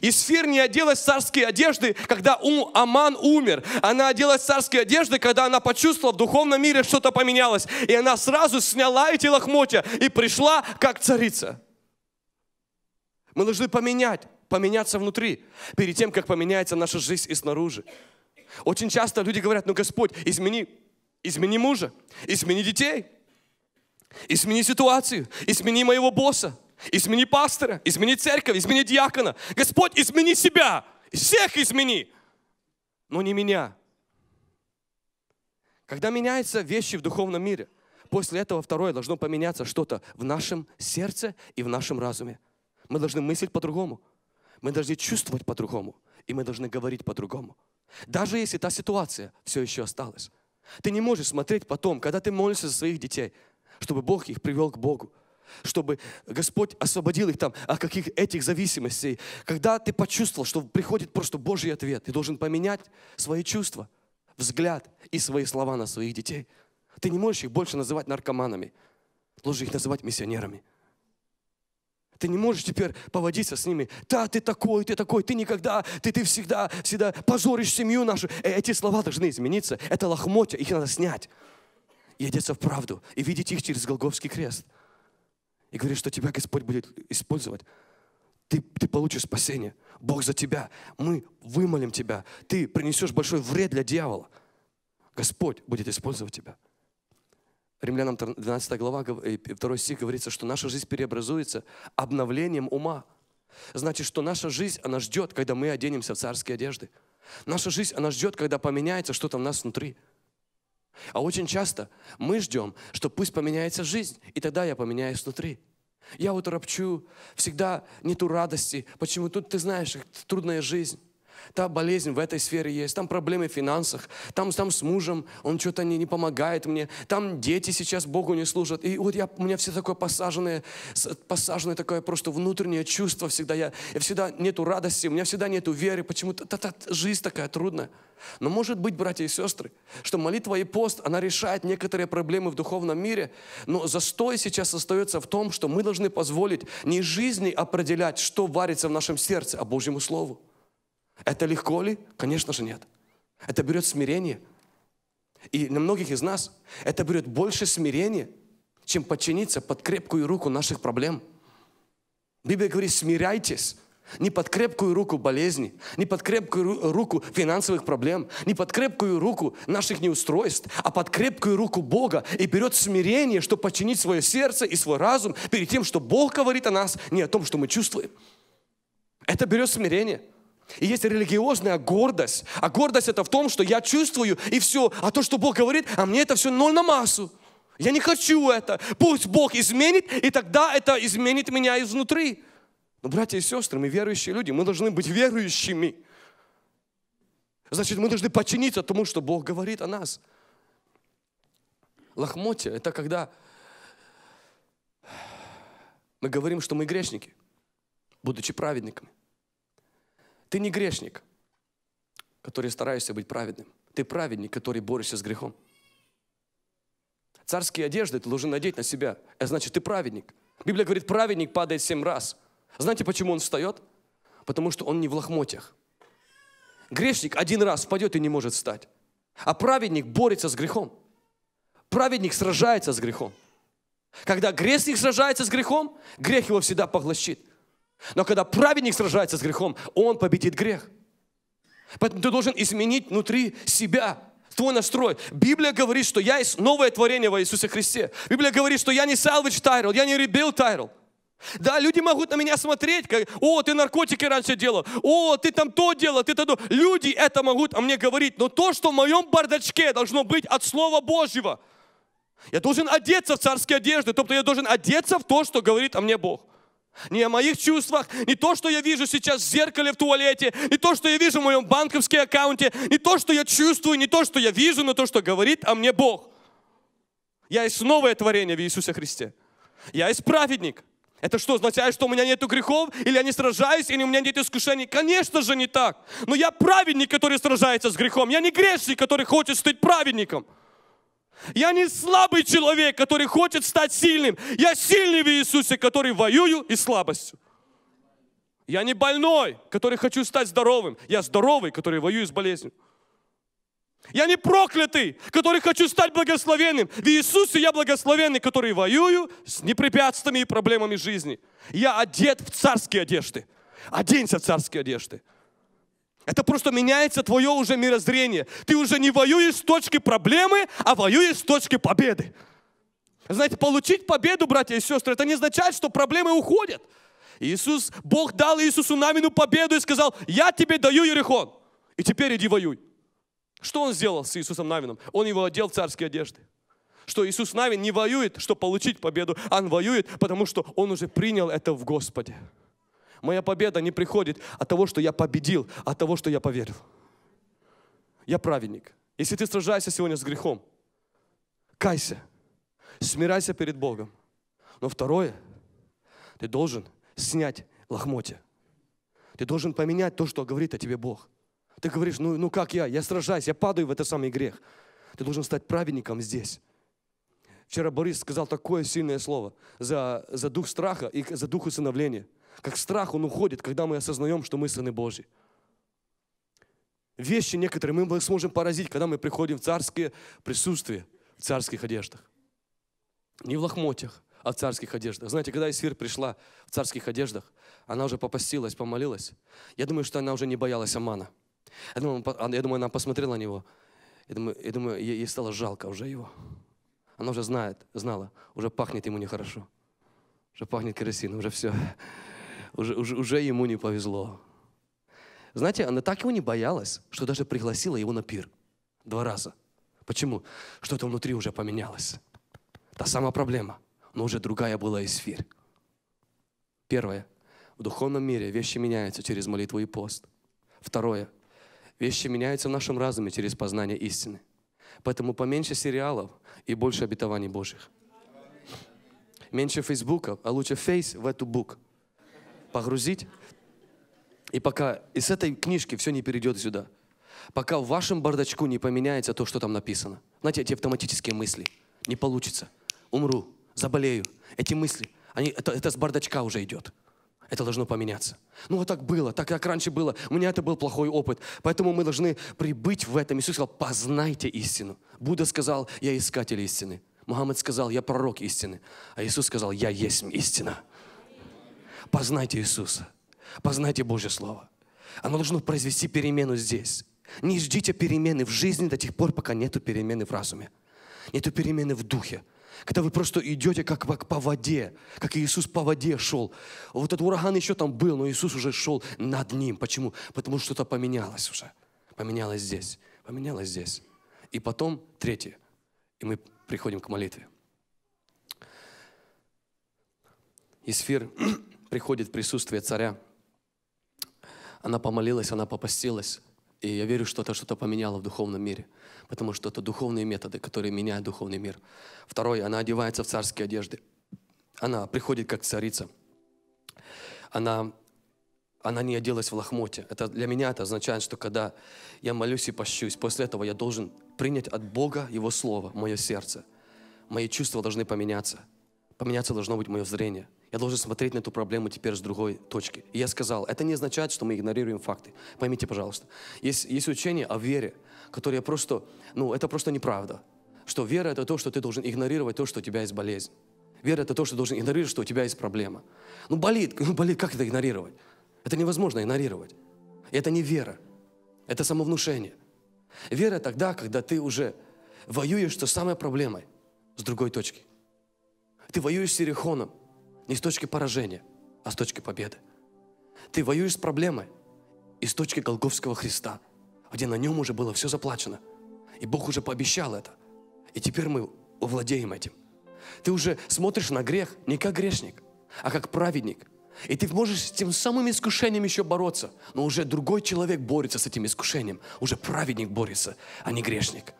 И сфер не оделась в царские одежды, когда у Аман умер. Она оделась в царские одежды, когда она почувствовала в духовном мире что-то поменялось. И она сразу сняла эти лохмотья и пришла как царица. Мы должны поменять, поменяться внутри, перед тем, как поменяется наша жизнь и снаружи. Очень часто люди говорят, ну Господь, измени, измени мужа, измени детей, измени ситуацию, измени моего босса, Измени пастора, измени церковь, измени диакона. Господь, измени себя, всех измени, но не меня. Когда меняются вещи в духовном мире, после этого второе должно поменяться что-то в нашем сердце и в нашем разуме. Мы должны мыслить по-другому, мы должны чувствовать по-другому, и мы должны говорить по-другому. Даже если та ситуация все еще осталась. Ты не можешь смотреть потом, когда ты молишься за своих детей, чтобы Бог их привел к Богу чтобы Господь освободил их там от каких этих зависимостей. Когда ты почувствовал, что приходит просто Божий ответ, ты должен поменять свои чувства, взгляд и свои слова на своих детей. Ты не можешь их больше называть наркоманами. Должен их называть миссионерами. Ты не можешь теперь поводиться с ними. Да, ты такой, ты такой, ты никогда, ты, ты всегда, всегда позоришь семью нашу. Э, эти слова должны измениться. Это лохмотья, их надо снять и одеться в правду, и видеть их через Голговский крест и говоришь, что тебя Господь будет использовать, ты, ты получишь спасение. Бог за тебя. Мы вымолим тебя. Ты принесешь большой вред для дьявола. Господь будет использовать тебя. Римлянам 12 глава, 2 э, стих говорится, что наша жизнь преобразуется обновлением ума. Значит, что наша жизнь, она ждет, когда мы оденемся в царские одежды. Наша жизнь, она ждет, когда поменяется что-то в нас внутри. А очень часто мы ждем, что пусть поменяется жизнь, и тогда я поменяюсь внутри. Я вот ропчу, всегда нету радости, почему тут, ты знаешь, трудная жизнь. Та болезнь в этой сфере есть, там проблемы в финансах, там, там с мужем, он что-то не, не помогает мне, там дети сейчас Богу не служат. И вот я, у меня все такое посаженное, посаженное такое просто внутреннее чувство всегда. Я, я всегда нету радости, у меня всегда нету веры, почему-то та, та, жизнь такая трудная. Но может быть, братья и сестры, что молитва и пост, она решает некоторые проблемы в духовном мире, но застой сейчас остается в том, что мы должны позволить не жизни определять, что варится в нашем сердце, а Божьему Слову. Это легко ли? Конечно же нет. Это берет смирение. И на многих из нас это берет больше смирения, чем подчиниться под крепкую руку наших проблем. Библия говорит, смиряйтесь, не под крепкую руку болезни, не под крепкую руку финансовых проблем, не под крепкую руку наших неустройств, а под крепкую руку Бога и берет смирение, чтобы подчинить свое сердце и свой разум перед тем, что Бог говорит о нас, не о том, что мы чувствуем. Это берет смирение – и есть религиозная гордость. А гордость это в том, что я чувствую и все. А то, что Бог говорит, а мне это все ноль на массу. Я не хочу это. Пусть Бог изменит, и тогда это изменит меня изнутри. Но, братья и сестры, мы верующие люди, мы должны быть верующими. Значит, мы должны подчиниться тому, что Бог говорит о нас. Лохмотья – это когда мы говорим, что мы грешники, будучи праведниками. Ты не грешник, который стараешься быть праведным. Ты праведник, который борешься с грехом. Царские одежды ты должен надеть на себя. Это значит, ты праведник. Библия говорит, праведник падает семь раз. Знаете, почему он встает? Потому что он не в лохмотьях. Грешник один раз впадет и не может встать. А праведник борется с грехом. Праведник сражается с грехом. Когда грешник сражается с грехом, грех его всегда поглощит. Но когда праведник сражается с грехом, он победит грех. Поэтому ты должен изменить внутри себя твой настрой. Библия говорит, что я есть новое творение во Иисусе Христе. Библия говорит, что я не Салвич тайрл, я не ребел тайрл. Да, люди могут на меня смотреть, как, о, ты наркотики раньше делал, о, ты там то делал, ты то, Люди это могут о мне говорить, но то, что в моем бардачке должно быть от Слова Божьего. Я должен одеться в царские одежды, то есть я должен одеться в то, что говорит о мне Бог. Не о моих чувствах, не то, что я вижу сейчас в зеркале в туалете, не то, что я вижу в моем банковском аккаунте, не то, что я чувствую, не то, что я вижу, но то, что говорит о мне Бог. Я есть новое творение в Иисусе Христе. Я есть праведник. Это что, означает, что у меня нет грехов, или я не сражаюсь, или у меня нет искушений? Конечно же не так. Но я праведник, который сражается с грехом. Я не грешник, который хочет стать праведником. Я не слабый человек, который хочет стать сильным. Я сильный в Иисусе, который воюю и слабостью. Я не больной, который хочу стать здоровым. Я здоровый, который воюю с болезнью. Я не проклятый, который хочу стать благословенным. В Иисусе я благословенный, который воюю с непрепятствиями и проблемами жизни. Я одет в царские одежды. Оденься в царские одежды. Это просто меняется твое уже мирозрение. Ты уже не воюешь с точки проблемы, а воюешь с точки победы. Знаете, получить победу, братья и сестры, это не означает, что проблемы уходят. Иисус, Бог дал Иисусу Навину победу и сказал, я тебе даю Ерехон, и теперь иди воюй. Что он сделал с Иисусом Навином? Он его одел в царские одежды. Что Иисус Навин не воюет, чтобы получить победу, а он воюет, потому что он уже принял это в Господе. Моя победа не приходит от того, что я победил, от того, что я поверил. Я праведник. Если ты сражаешься сегодня с грехом, кайся, смирайся перед Богом. Но второе, ты должен снять лохмотья. Ты должен поменять то, что говорит о тебе Бог. Ты говоришь, ну, ну как я, я сражаюсь, я падаю в этот самый грех. Ты должен стать праведником здесь. Вчера Борис сказал такое сильное слово за, за дух страха и за дух усыновления. Как страх, он уходит, когда мы осознаем, что мы сыны Божьи. Вещи некоторые мы сможем поразить, когда мы приходим в царское присутствие, в царских одеждах. Не в лохмотьях, а в царских одеждах. Знаете, когда Исфир пришла в царских одеждах, она уже попостилась, помолилась. Я думаю, что она уже не боялась Амана. Я думаю, а, я думаю она посмотрела на него. Я думаю, я думаю, ей стало жалко уже его. Она уже знает, знала, уже пахнет ему нехорошо. Уже пахнет керосином, уже все уже, уже, уже ему не повезло. Знаете, она так его не боялась, что даже пригласила его на пир. Два раза. Почему? Что-то внутри уже поменялось. Та самая проблема, но уже другая была и сфер. Первое. В духовном мире вещи меняются через молитву и пост. Второе. Вещи меняются в нашем разуме через познание истины. Поэтому поменьше сериалов и больше обетований Божьих. Меньше фейсбуков, а лучше фейс в эту бук погрузить. И пока из этой книжки все не перейдет сюда. Пока в вашем бардачку не поменяется то, что там написано. Знаете, эти автоматические мысли. Не получится. Умру, заболею. Эти мысли, они, это, это с бардачка уже идет. Это должно поменяться. Ну, вот так было, так как раньше было. У меня это был плохой опыт. Поэтому мы должны прибыть в этом. Иисус сказал, познайте истину. Будда сказал, я искатель истины. Мухаммед сказал, я пророк истины. А Иисус сказал, я есть истина. Познайте Иисуса. Познайте Божье Слово. Оно должно произвести перемену здесь. Не ждите перемены в жизни до тех пор, пока нету перемены в разуме. Нету перемены в духе. Когда вы просто идете как, как по воде, как Иисус по воде шел. Вот этот ураган еще там был, но Иисус уже шел над ним. Почему? Потому что что-то поменялось уже. Поменялось здесь, поменялось здесь. И потом третье. И мы приходим к молитве. Исфир приходит в присутствие царя. Она помолилась, она попостилась. И я верю, что это что-то поменяло в духовном мире, потому что это духовные методы, которые меняют духовный мир. Второе, она одевается в царские одежды. Она приходит как царица. Она, она не оделась в лохмоте. Это, для меня это означает, что когда я молюсь и пощусь, после этого я должен принять от Бога Его Слово, мое сердце. Мои чувства должны поменяться – поменяться должно быть мое зрение. Я должен смотреть на эту проблему теперь с другой точки. И я сказал, это не означает, что мы игнорируем факты. Поймите, пожалуйста. Есть, есть учение о вере, которое просто, ну, это просто неправда. Что вера — это то, что ты должен игнорировать то, что у тебя есть болезнь. Вера — это то, что ты должен игнорировать, что у тебя есть проблема. Ну, болит, ну, болит, как это игнорировать? Это невозможно игнорировать. И это не вера. Это самовнушение. Вера тогда, когда ты уже воюешь с самой проблемой с другой точки – ты воюешь с Ерехоном не с точки поражения, а с точки победы. Ты воюешь с проблемой и с точки Голговского Христа, где на нем уже было все заплачено. И Бог уже пообещал это. И теперь мы овладеем этим. Ты уже смотришь на грех не как грешник, а как праведник. И ты можешь с тем самым искушением еще бороться, но уже другой человек борется с этим искушением. Уже праведник борется, а не грешник.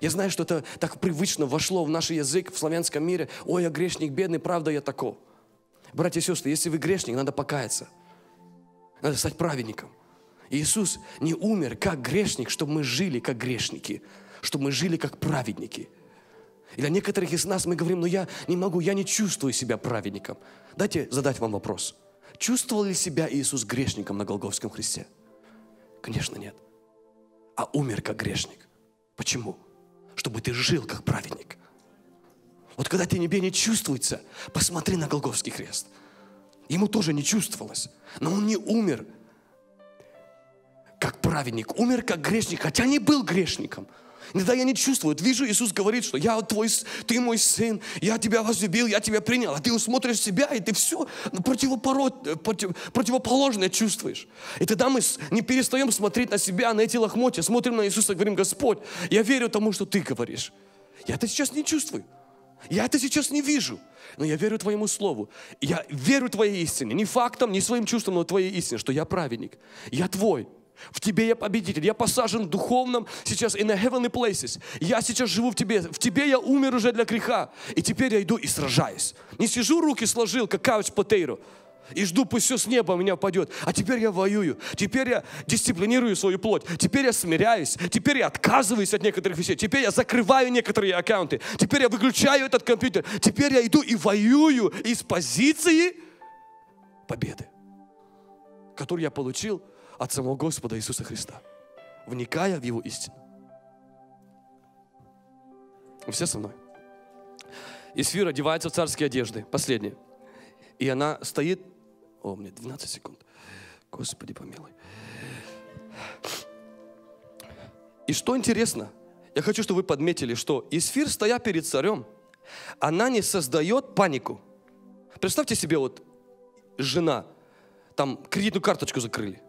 Я знаю, что это так привычно вошло в наш язык в славянском мире. Ой, я грешник бедный, правда я таков. Братья и сестры, если вы грешник, надо покаяться. Надо стать праведником. Иисус не умер как грешник, чтобы мы жили как грешники, чтобы мы жили как праведники. И для некоторых из нас мы говорим, но «Ну, я не могу, я не чувствую себя праведником. Дайте задать вам вопрос. Чувствовал ли себя Иисус грешником на Голговском Христе? Конечно, нет. А умер как грешник. Почему? чтобы ты жил как праведник. Вот когда тебе не чувствуется, посмотри на Голговский крест. Ему тоже не чувствовалось, но он не умер как праведник, умер как грешник, хотя не был грешником – Иногда я не чувствую. Вижу, Иисус говорит, что я твой, ты мой сын, я тебя возлюбил, я тебя принял. А ты смотришь себя, и ты все против, противоположное чувствуешь. И тогда мы не перестаем смотреть на себя, на эти лохмотья, смотрим на Иисуса и говорим, Господь, я верю тому, что ты говоришь. Я это сейчас не чувствую. Я это сейчас не вижу, но я верю Твоему Слову. Я верю Твоей истине, не фактам, не своим чувствам, но Твоей истине, что я праведник, я Твой. В тебе я победитель. Я посажен в духовном сейчас in the heavenly places. Я сейчас живу в тебе. В тебе я умер уже для греха. И теперь я иду и сражаюсь. Не сижу, руки сложил, как кауч потейру. И жду, пусть все с неба у меня падет. А теперь я воюю. Теперь я дисциплинирую свою плоть. Теперь я смиряюсь. Теперь я отказываюсь от некоторых вещей. Теперь я закрываю некоторые аккаунты. Теперь я выключаю этот компьютер. Теперь я иду и воюю из позиции победы, которую я получил – от самого Господа Иисуса Христа, вникая в Его истину. Вы все со мной? Исфир одевается в царские одежды, последние. И она стоит... О, мне 12 секунд. Господи, помилуй. И что интересно, я хочу, чтобы вы подметили, что Исфир, стоя перед царем, она не создает панику. Представьте себе, вот жена, там кредитную карточку закрыли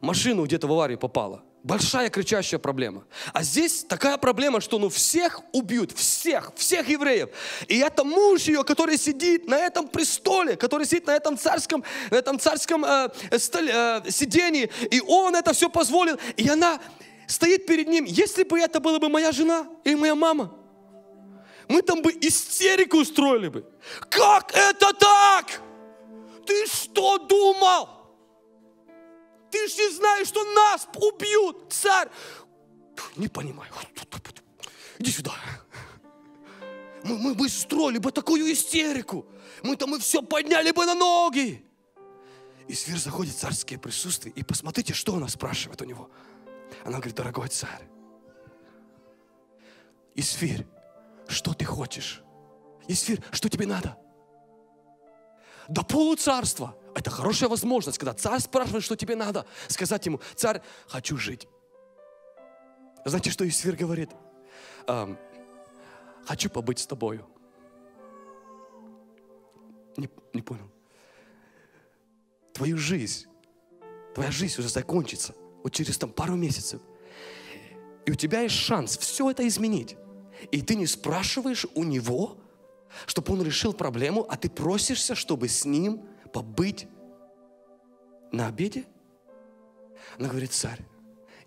машину где-то в аварии попала. Большая кричащая проблема. А здесь такая проблема, что ну всех убьют, всех, всех евреев. И это муж ее, который сидит на этом престоле, который сидит на этом царском, на этом царском э, столе, э, сидении, и он это все позволил. И она стоит перед ним. Если бы это была бы моя жена или моя мама, мы там бы истерику устроили бы. Как это так? Ты что думал? Ты же не знаешь, что нас убьют, царь. Не понимаю. Иди сюда. Мы, мы бы строили бы такую истерику. Мы там мы все подняли бы на ноги. И свир заходит в царские присутствия. И посмотрите, что она спрашивает у него. Она говорит, дорогой царь, Исфир, что ты хочешь? Исфир, что тебе надо? До полуцарства – это хорошая возможность, когда царь спрашивает, что тебе надо, сказать ему, царь, хочу жить. Знаете, что Исфир говорит? Эм, хочу побыть с тобою. Не, не понял. Твою жизнь, твоя жизнь уже закончится. Вот через там пару месяцев. И у тебя есть шанс все это изменить. И ты не спрашиваешь у него, чтобы он решил проблему, а ты просишься, чтобы с ним побыть на обеде? Она говорит, царь,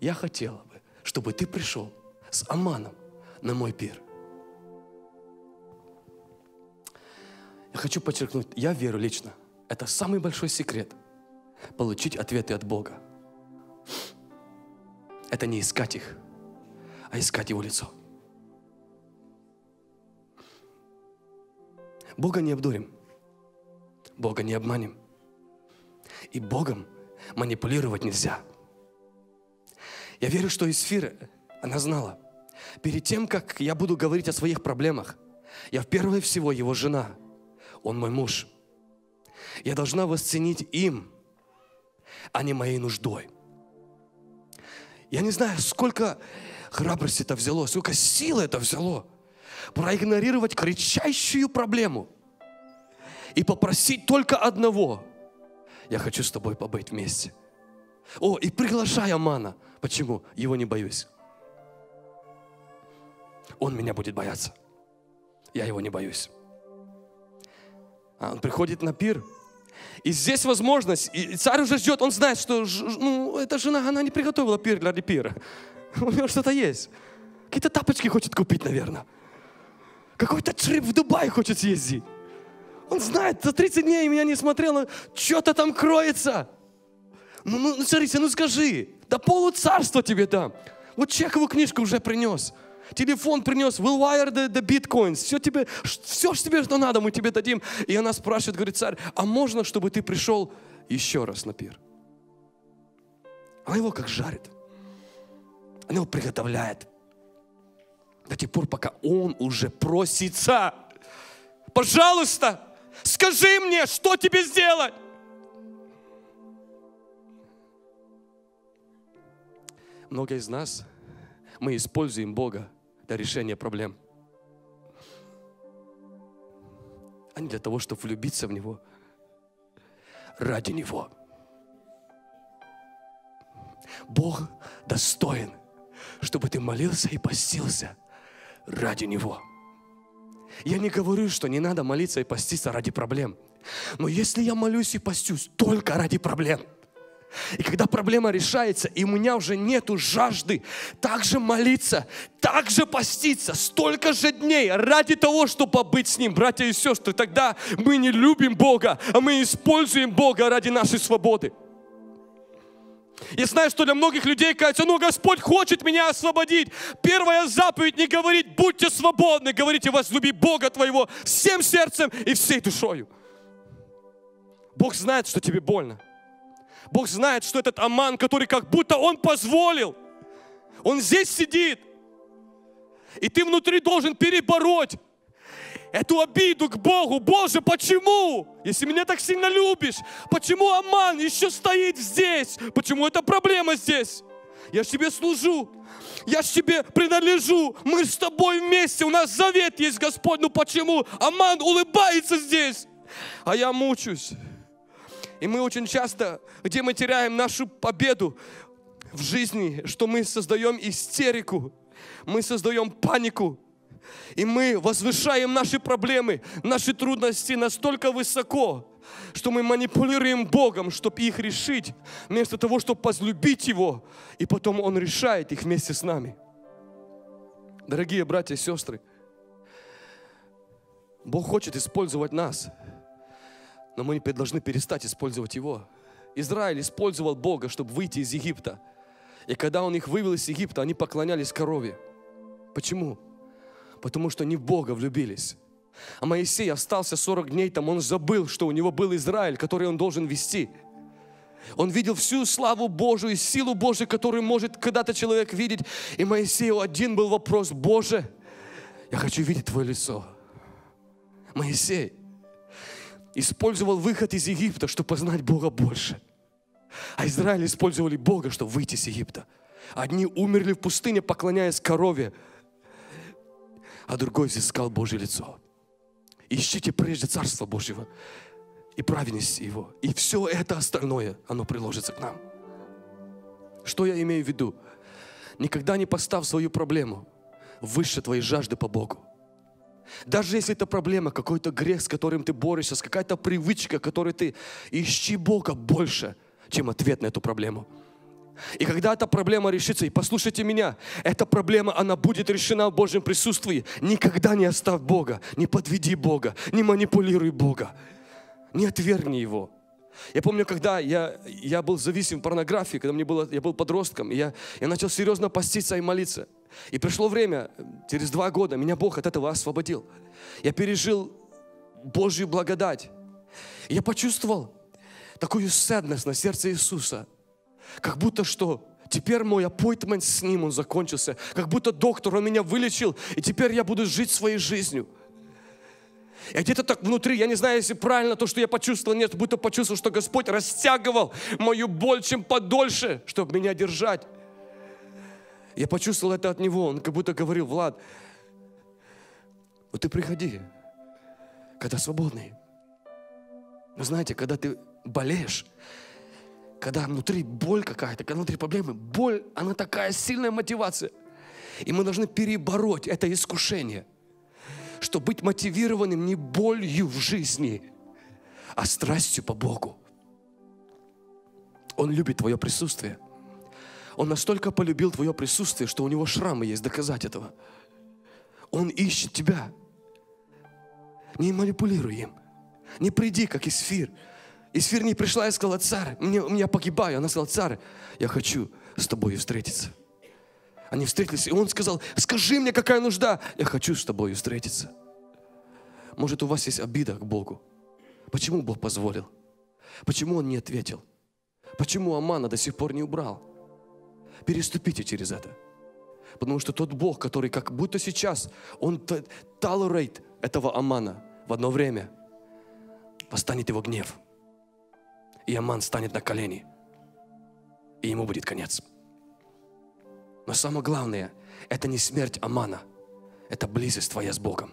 я хотела бы, чтобы ты пришел с Аманом на мой пир. Я хочу подчеркнуть, я верю лично, это самый большой секрет – получить ответы от Бога. Это не искать их, а искать Его лицо. Бога не обдурим. Бога не обманем. И Богом манипулировать нельзя. Я верю, что Исфира, она знала, перед тем, как я буду говорить о своих проблемах, я в первое всего его жена, он мой муж. Я должна восценить им, а не моей нуждой. Я не знаю, сколько храбрости это взяло, сколько сил это взяло проигнорировать кричащую проблему – и попросить только одного. Я хочу с тобой побыть вместе. О, и приглашай Амана. Почему? Его не боюсь. Он меня будет бояться. Я его не боюсь. А он приходит на пир, и здесь возможность, и царь уже ждет, он знает, что ну, эта жена, она не приготовила пир для пира. У нее что-то есть. Какие-то тапочки хочет купить, наверное. Какой-то трип в Дубай хочет съездить. Он знает, за 30 дней меня не смотрел, что-то там кроется. Ну, ну, ну, смотрите, ну скажи, да полуцарства тебе там. Вот чековую книжку уже принес. Телефон принес, will wire the, the bitcoins. Все тебе, все что тебе что надо, мы тебе дадим. И она спрашивает, говорит, царь, а можно, чтобы ты пришел еще раз на пир? Она его как жарит. Она его приготовляет. До тех пор, пока он уже просится. Пожалуйста, Скажи мне, что тебе сделать? Многие из нас, мы используем Бога для решения проблем. А не для того, чтобы влюбиться в Него. Ради Него. Бог достоин, чтобы ты молился и постился ради Него. Я не говорю, что не надо молиться и поститься ради проблем. Но если я молюсь и постюсь только ради проблем, и когда проблема решается, и у меня уже нету жажды также молиться, также поститься, столько же дней ради того, чтобы быть с Ним, братья и сестры, тогда мы не любим Бога, а мы используем Бога ради нашей свободы. И знаешь, что для многих людей кажется, ну Господь хочет меня освободить. Первая заповедь не говорить, будьте свободны, говорите, возлюби Бога твоего всем сердцем и всей душою. Бог знает, что тебе больно. Бог знает, что этот Аман, который как будто он позволил, он здесь сидит. И ты внутри должен перебороть эту обиду к Богу. Боже, почему? Если меня так сильно любишь, почему Аман еще стоит здесь? Почему эта проблема здесь? Я ж тебе служу, я ж тебе принадлежу, мы с тобой вместе, у нас завет есть, Господь, ну почему? Аман улыбается здесь, а я мучусь. И мы очень часто, где мы теряем нашу победу в жизни, что мы создаем истерику, мы создаем панику, и мы возвышаем наши проблемы, наши трудности настолько высоко, что мы манипулируем Богом, чтобы их решить, вместо того, чтобы возлюбить Его, и потом Он решает их вместе с нами. Дорогие братья и сестры, Бог хочет использовать нас, но мы не должны перестать использовать Его. Израиль использовал Бога, чтобы выйти из Египта. И когда Он их вывел из Египта, они поклонялись корове. Почему? потому что не в Бога влюбились. А Моисей остался 40 дней там, он забыл, что у него был Израиль, который он должен вести. Он видел всю славу Божию и силу Божию, которую может когда-то человек видеть. И Моисею один был вопрос, Боже, я хочу видеть Твое лицо. Моисей использовал выход из Египта, чтобы познать Бога больше. А Израиль использовали Бога, чтобы выйти из Египта. Одни умерли в пустыне, поклоняясь корове, а другой взыскал Божье лицо. Ищите прежде Царство Божьего и праведность Его. И все это остальное, оно приложится к нам. Что я имею в виду? Никогда не поставь свою проблему выше твоей жажды по Богу. Даже если это проблема, какой-то грех, с которым ты борешься, какая-то привычка, которой ты... Ищи Бога больше, чем ответ на эту проблему. И когда эта проблема решится, и послушайте меня, эта проблема, она будет решена в Божьем присутствии. Никогда не оставь Бога, не подведи Бога, не манипулируй Бога, не отвергни Его. Я помню, когда я, я был зависим в порнографии, когда мне было, я был подростком, и я, я начал серьезно поститься и молиться. И пришло время, через два года, меня Бог от этого освободил. Я пережил Божью благодать. я почувствовал такую седность на сердце Иисуса – как будто что? Теперь мой аппойтмент с ним, он закончился. Как будто доктор, он меня вылечил, и теперь я буду жить своей жизнью. И где-то так внутри, я не знаю, если правильно то, что я почувствовал, нет, будто почувствовал, что Господь растягивал мою боль чем подольше, чтобы меня держать. Я почувствовал это от Него, Он как будто говорил, Влад, вот ты приходи, когда свободный. Но знаете, когда ты болеешь, когда внутри боль какая-то, когда внутри проблемы, боль, она такая сильная мотивация. И мы должны перебороть это искушение, что быть мотивированным не болью в жизни, а страстью по Богу. Он любит твое присутствие. Он настолько полюбил твое присутствие, что у него шрамы есть доказать этого. Он ищет тебя. Не манипулируй им. Не приди, как эсфир. Из ферни пришла и сказала, царь, мне, я погибаю. Она сказала, царь, я хочу с тобой встретиться. Они встретились, и он сказал, скажи мне, какая нужда. Я хочу с тобой встретиться. Может, у вас есть обида к Богу. Почему Бог позволил? Почему Он не ответил? Почему Амана до сих пор не убрал? Переступите через это. Потому что тот Бог, который как будто сейчас, Он толерейт этого Амана в одно время, восстанет его гнев – и Аман станет на колени, и ему будет конец. Но самое главное, это не смерть Амана, это близость твоя с Богом.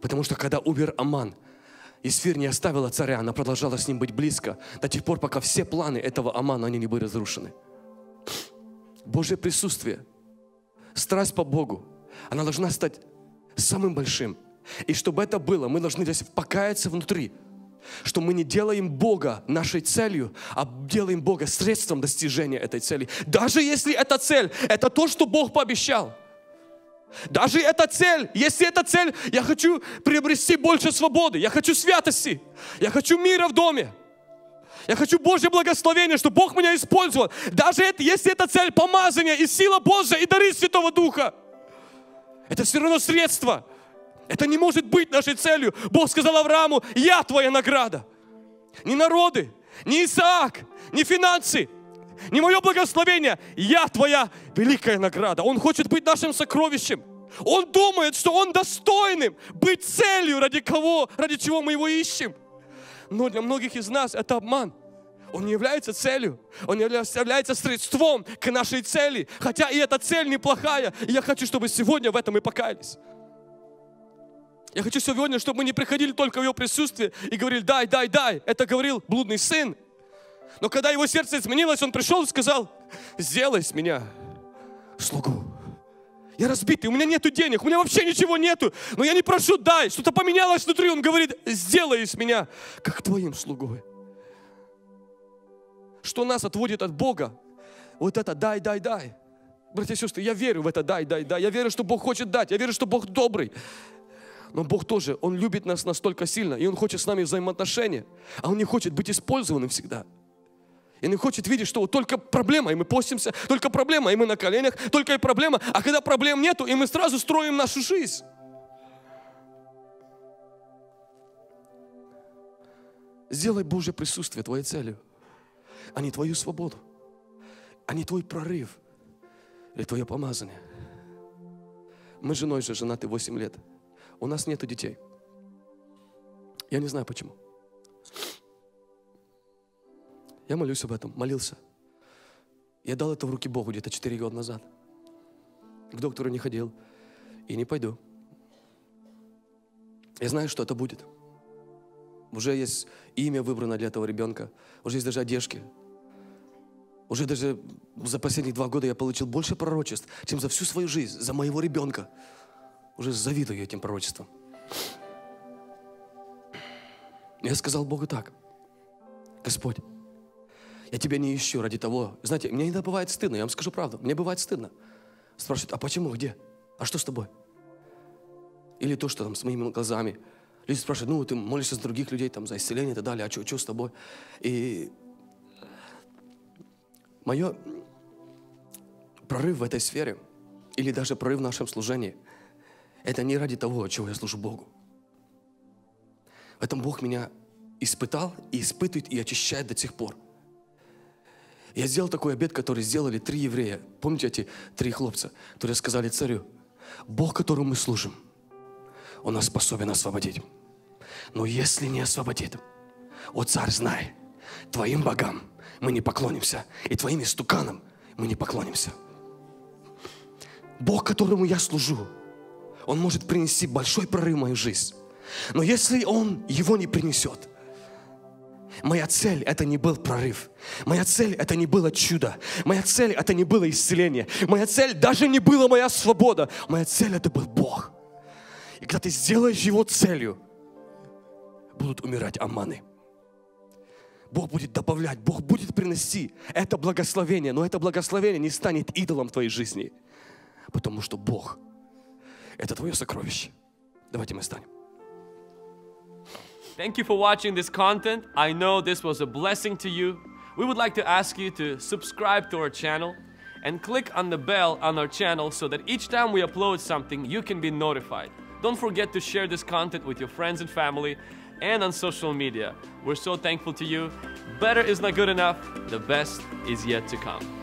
Потому что когда умер Аман, Исфир не оставила царя, она продолжала с ним быть близко, до тех пор, пока все планы этого Амана, они не были разрушены. Божье присутствие, страсть по Богу, она должна стать самым большим. И чтобы это было, мы должны здесь покаяться внутри – что мы не делаем Бога нашей целью, а делаем Бога средством достижения этой цели. Даже если эта цель, это то, что Бог пообещал. Даже эта цель, если эта цель, я хочу приобрести больше свободы, я хочу святости, я хочу мира в доме, я хочу Божье благословение, чтобы Бог меня использовал. Даже это, если эта цель помазания и сила Божья и дары Святого Духа, это все равно средство – это не может быть нашей целью. Бог сказал Аврааму, я твоя награда. Не народы, не Исаак, не финансы, не мое благословение. Я твоя великая награда. Он хочет быть нашим сокровищем. Он думает, что он достойным быть целью, ради кого, ради чего мы его ищем. Но для многих из нас это обман. Он не является целью, он является средством к нашей цели, хотя и эта цель неплохая. И я хочу, чтобы сегодня в этом и покаялись. Я хочу сегодня, чтобы мы не приходили только в Его присутствие и говорили, дай, дай, дай. Это говорил блудный сын. Но когда его сердце изменилось, он пришел и сказал, сделай с меня слугу. Я разбитый, у меня нету денег, у меня вообще ничего нету, но я не прошу, дай, что-то поменялось внутри. Он говорит, сделай из меня, как твоим слугой. Что нас отводит от Бога? Вот это дай, дай, дай. Братья и сестры, я верю в это дай, дай, дай. Я верю, что Бог хочет дать. Я верю, что Бог добрый. Но Бог тоже, Он любит нас настолько сильно, и Он хочет с нами взаимоотношения, а Он не хочет быть использованным всегда. И Он не хочет видеть, что вот только проблема, и мы постимся, только проблема, и мы на коленях, только и проблема. А когда проблем нету, и мы сразу строим нашу жизнь. Сделай Божье присутствие твоей целью, а не твою свободу, а не твой прорыв или твое помазание. Мы с женой же женаты 8 лет – у нас нет детей. Я не знаю почему. Я молюсь об этом, молился. Я дал это в руки Богу где-то 4 года назад. К доктору не ходил и не пойду. Я знаю, что это будет. Уже есть имя выбрано для этого ребенка. Уже есть даже одежки. Уже даже за последние два года я получил больше пророчеств, чем за всю свою жизнь, за моего ребенка уже завидую этим пророчеством. Я сказал Богу так, Господь, я тебя не ищу ради того. Знаете, мне иногда бывает стыдно, я вам скажу правду, мне бывает стыдно. Спрашивают, а почему, где? А что с тобой? Или то, что там с моими глазами. Люди спрашивают, ну, ты молишься за других людей, там, за исцеление и так далее, а что, что с тобой? И мое прорыв в этой сфере, или даже прорыв в нашем служении – это не ради того, чего я служу Богу. В этом Бог меня испытал и испытывает и очищает до сих пор. Я сделал такой обед, который сделали три еврея. Помните эти три хлопца, которые сказали царю, Бог, которому мы служим, Он нас способен освободить. Но если не освободит, о царь, знай, твоим богам мы не поклонимся, и твоим истуканам мы не поклонимся. Бог, которому я служу, он может принести большой прорыв в мою жизнь. Но если он его не принесет, Моя цель – это не был прорыв. Моя цель – это не было чудо. Моя цель – это не было исцеление. Моя цель – даже не была моя свобода. Моя цель – это был Бог. И когда ты сделаешь Его целью, будут умирать аманы. Бог будет добавлять, Бог будет приносить это благословение, но это благословение не станет идолом твоей жизни, потому что Бог – Это твое сокровище. Давайте мы Thank you for watching this content. I know this was a blessing to you. We would like to ask you to subscribe to our channel and click on the bell on our channel so that each time we upload something, you can be notified. Don't forget to share this content with your friends and family and on social media. We're so thankful to you. Better is not good enough. The best is yet to come.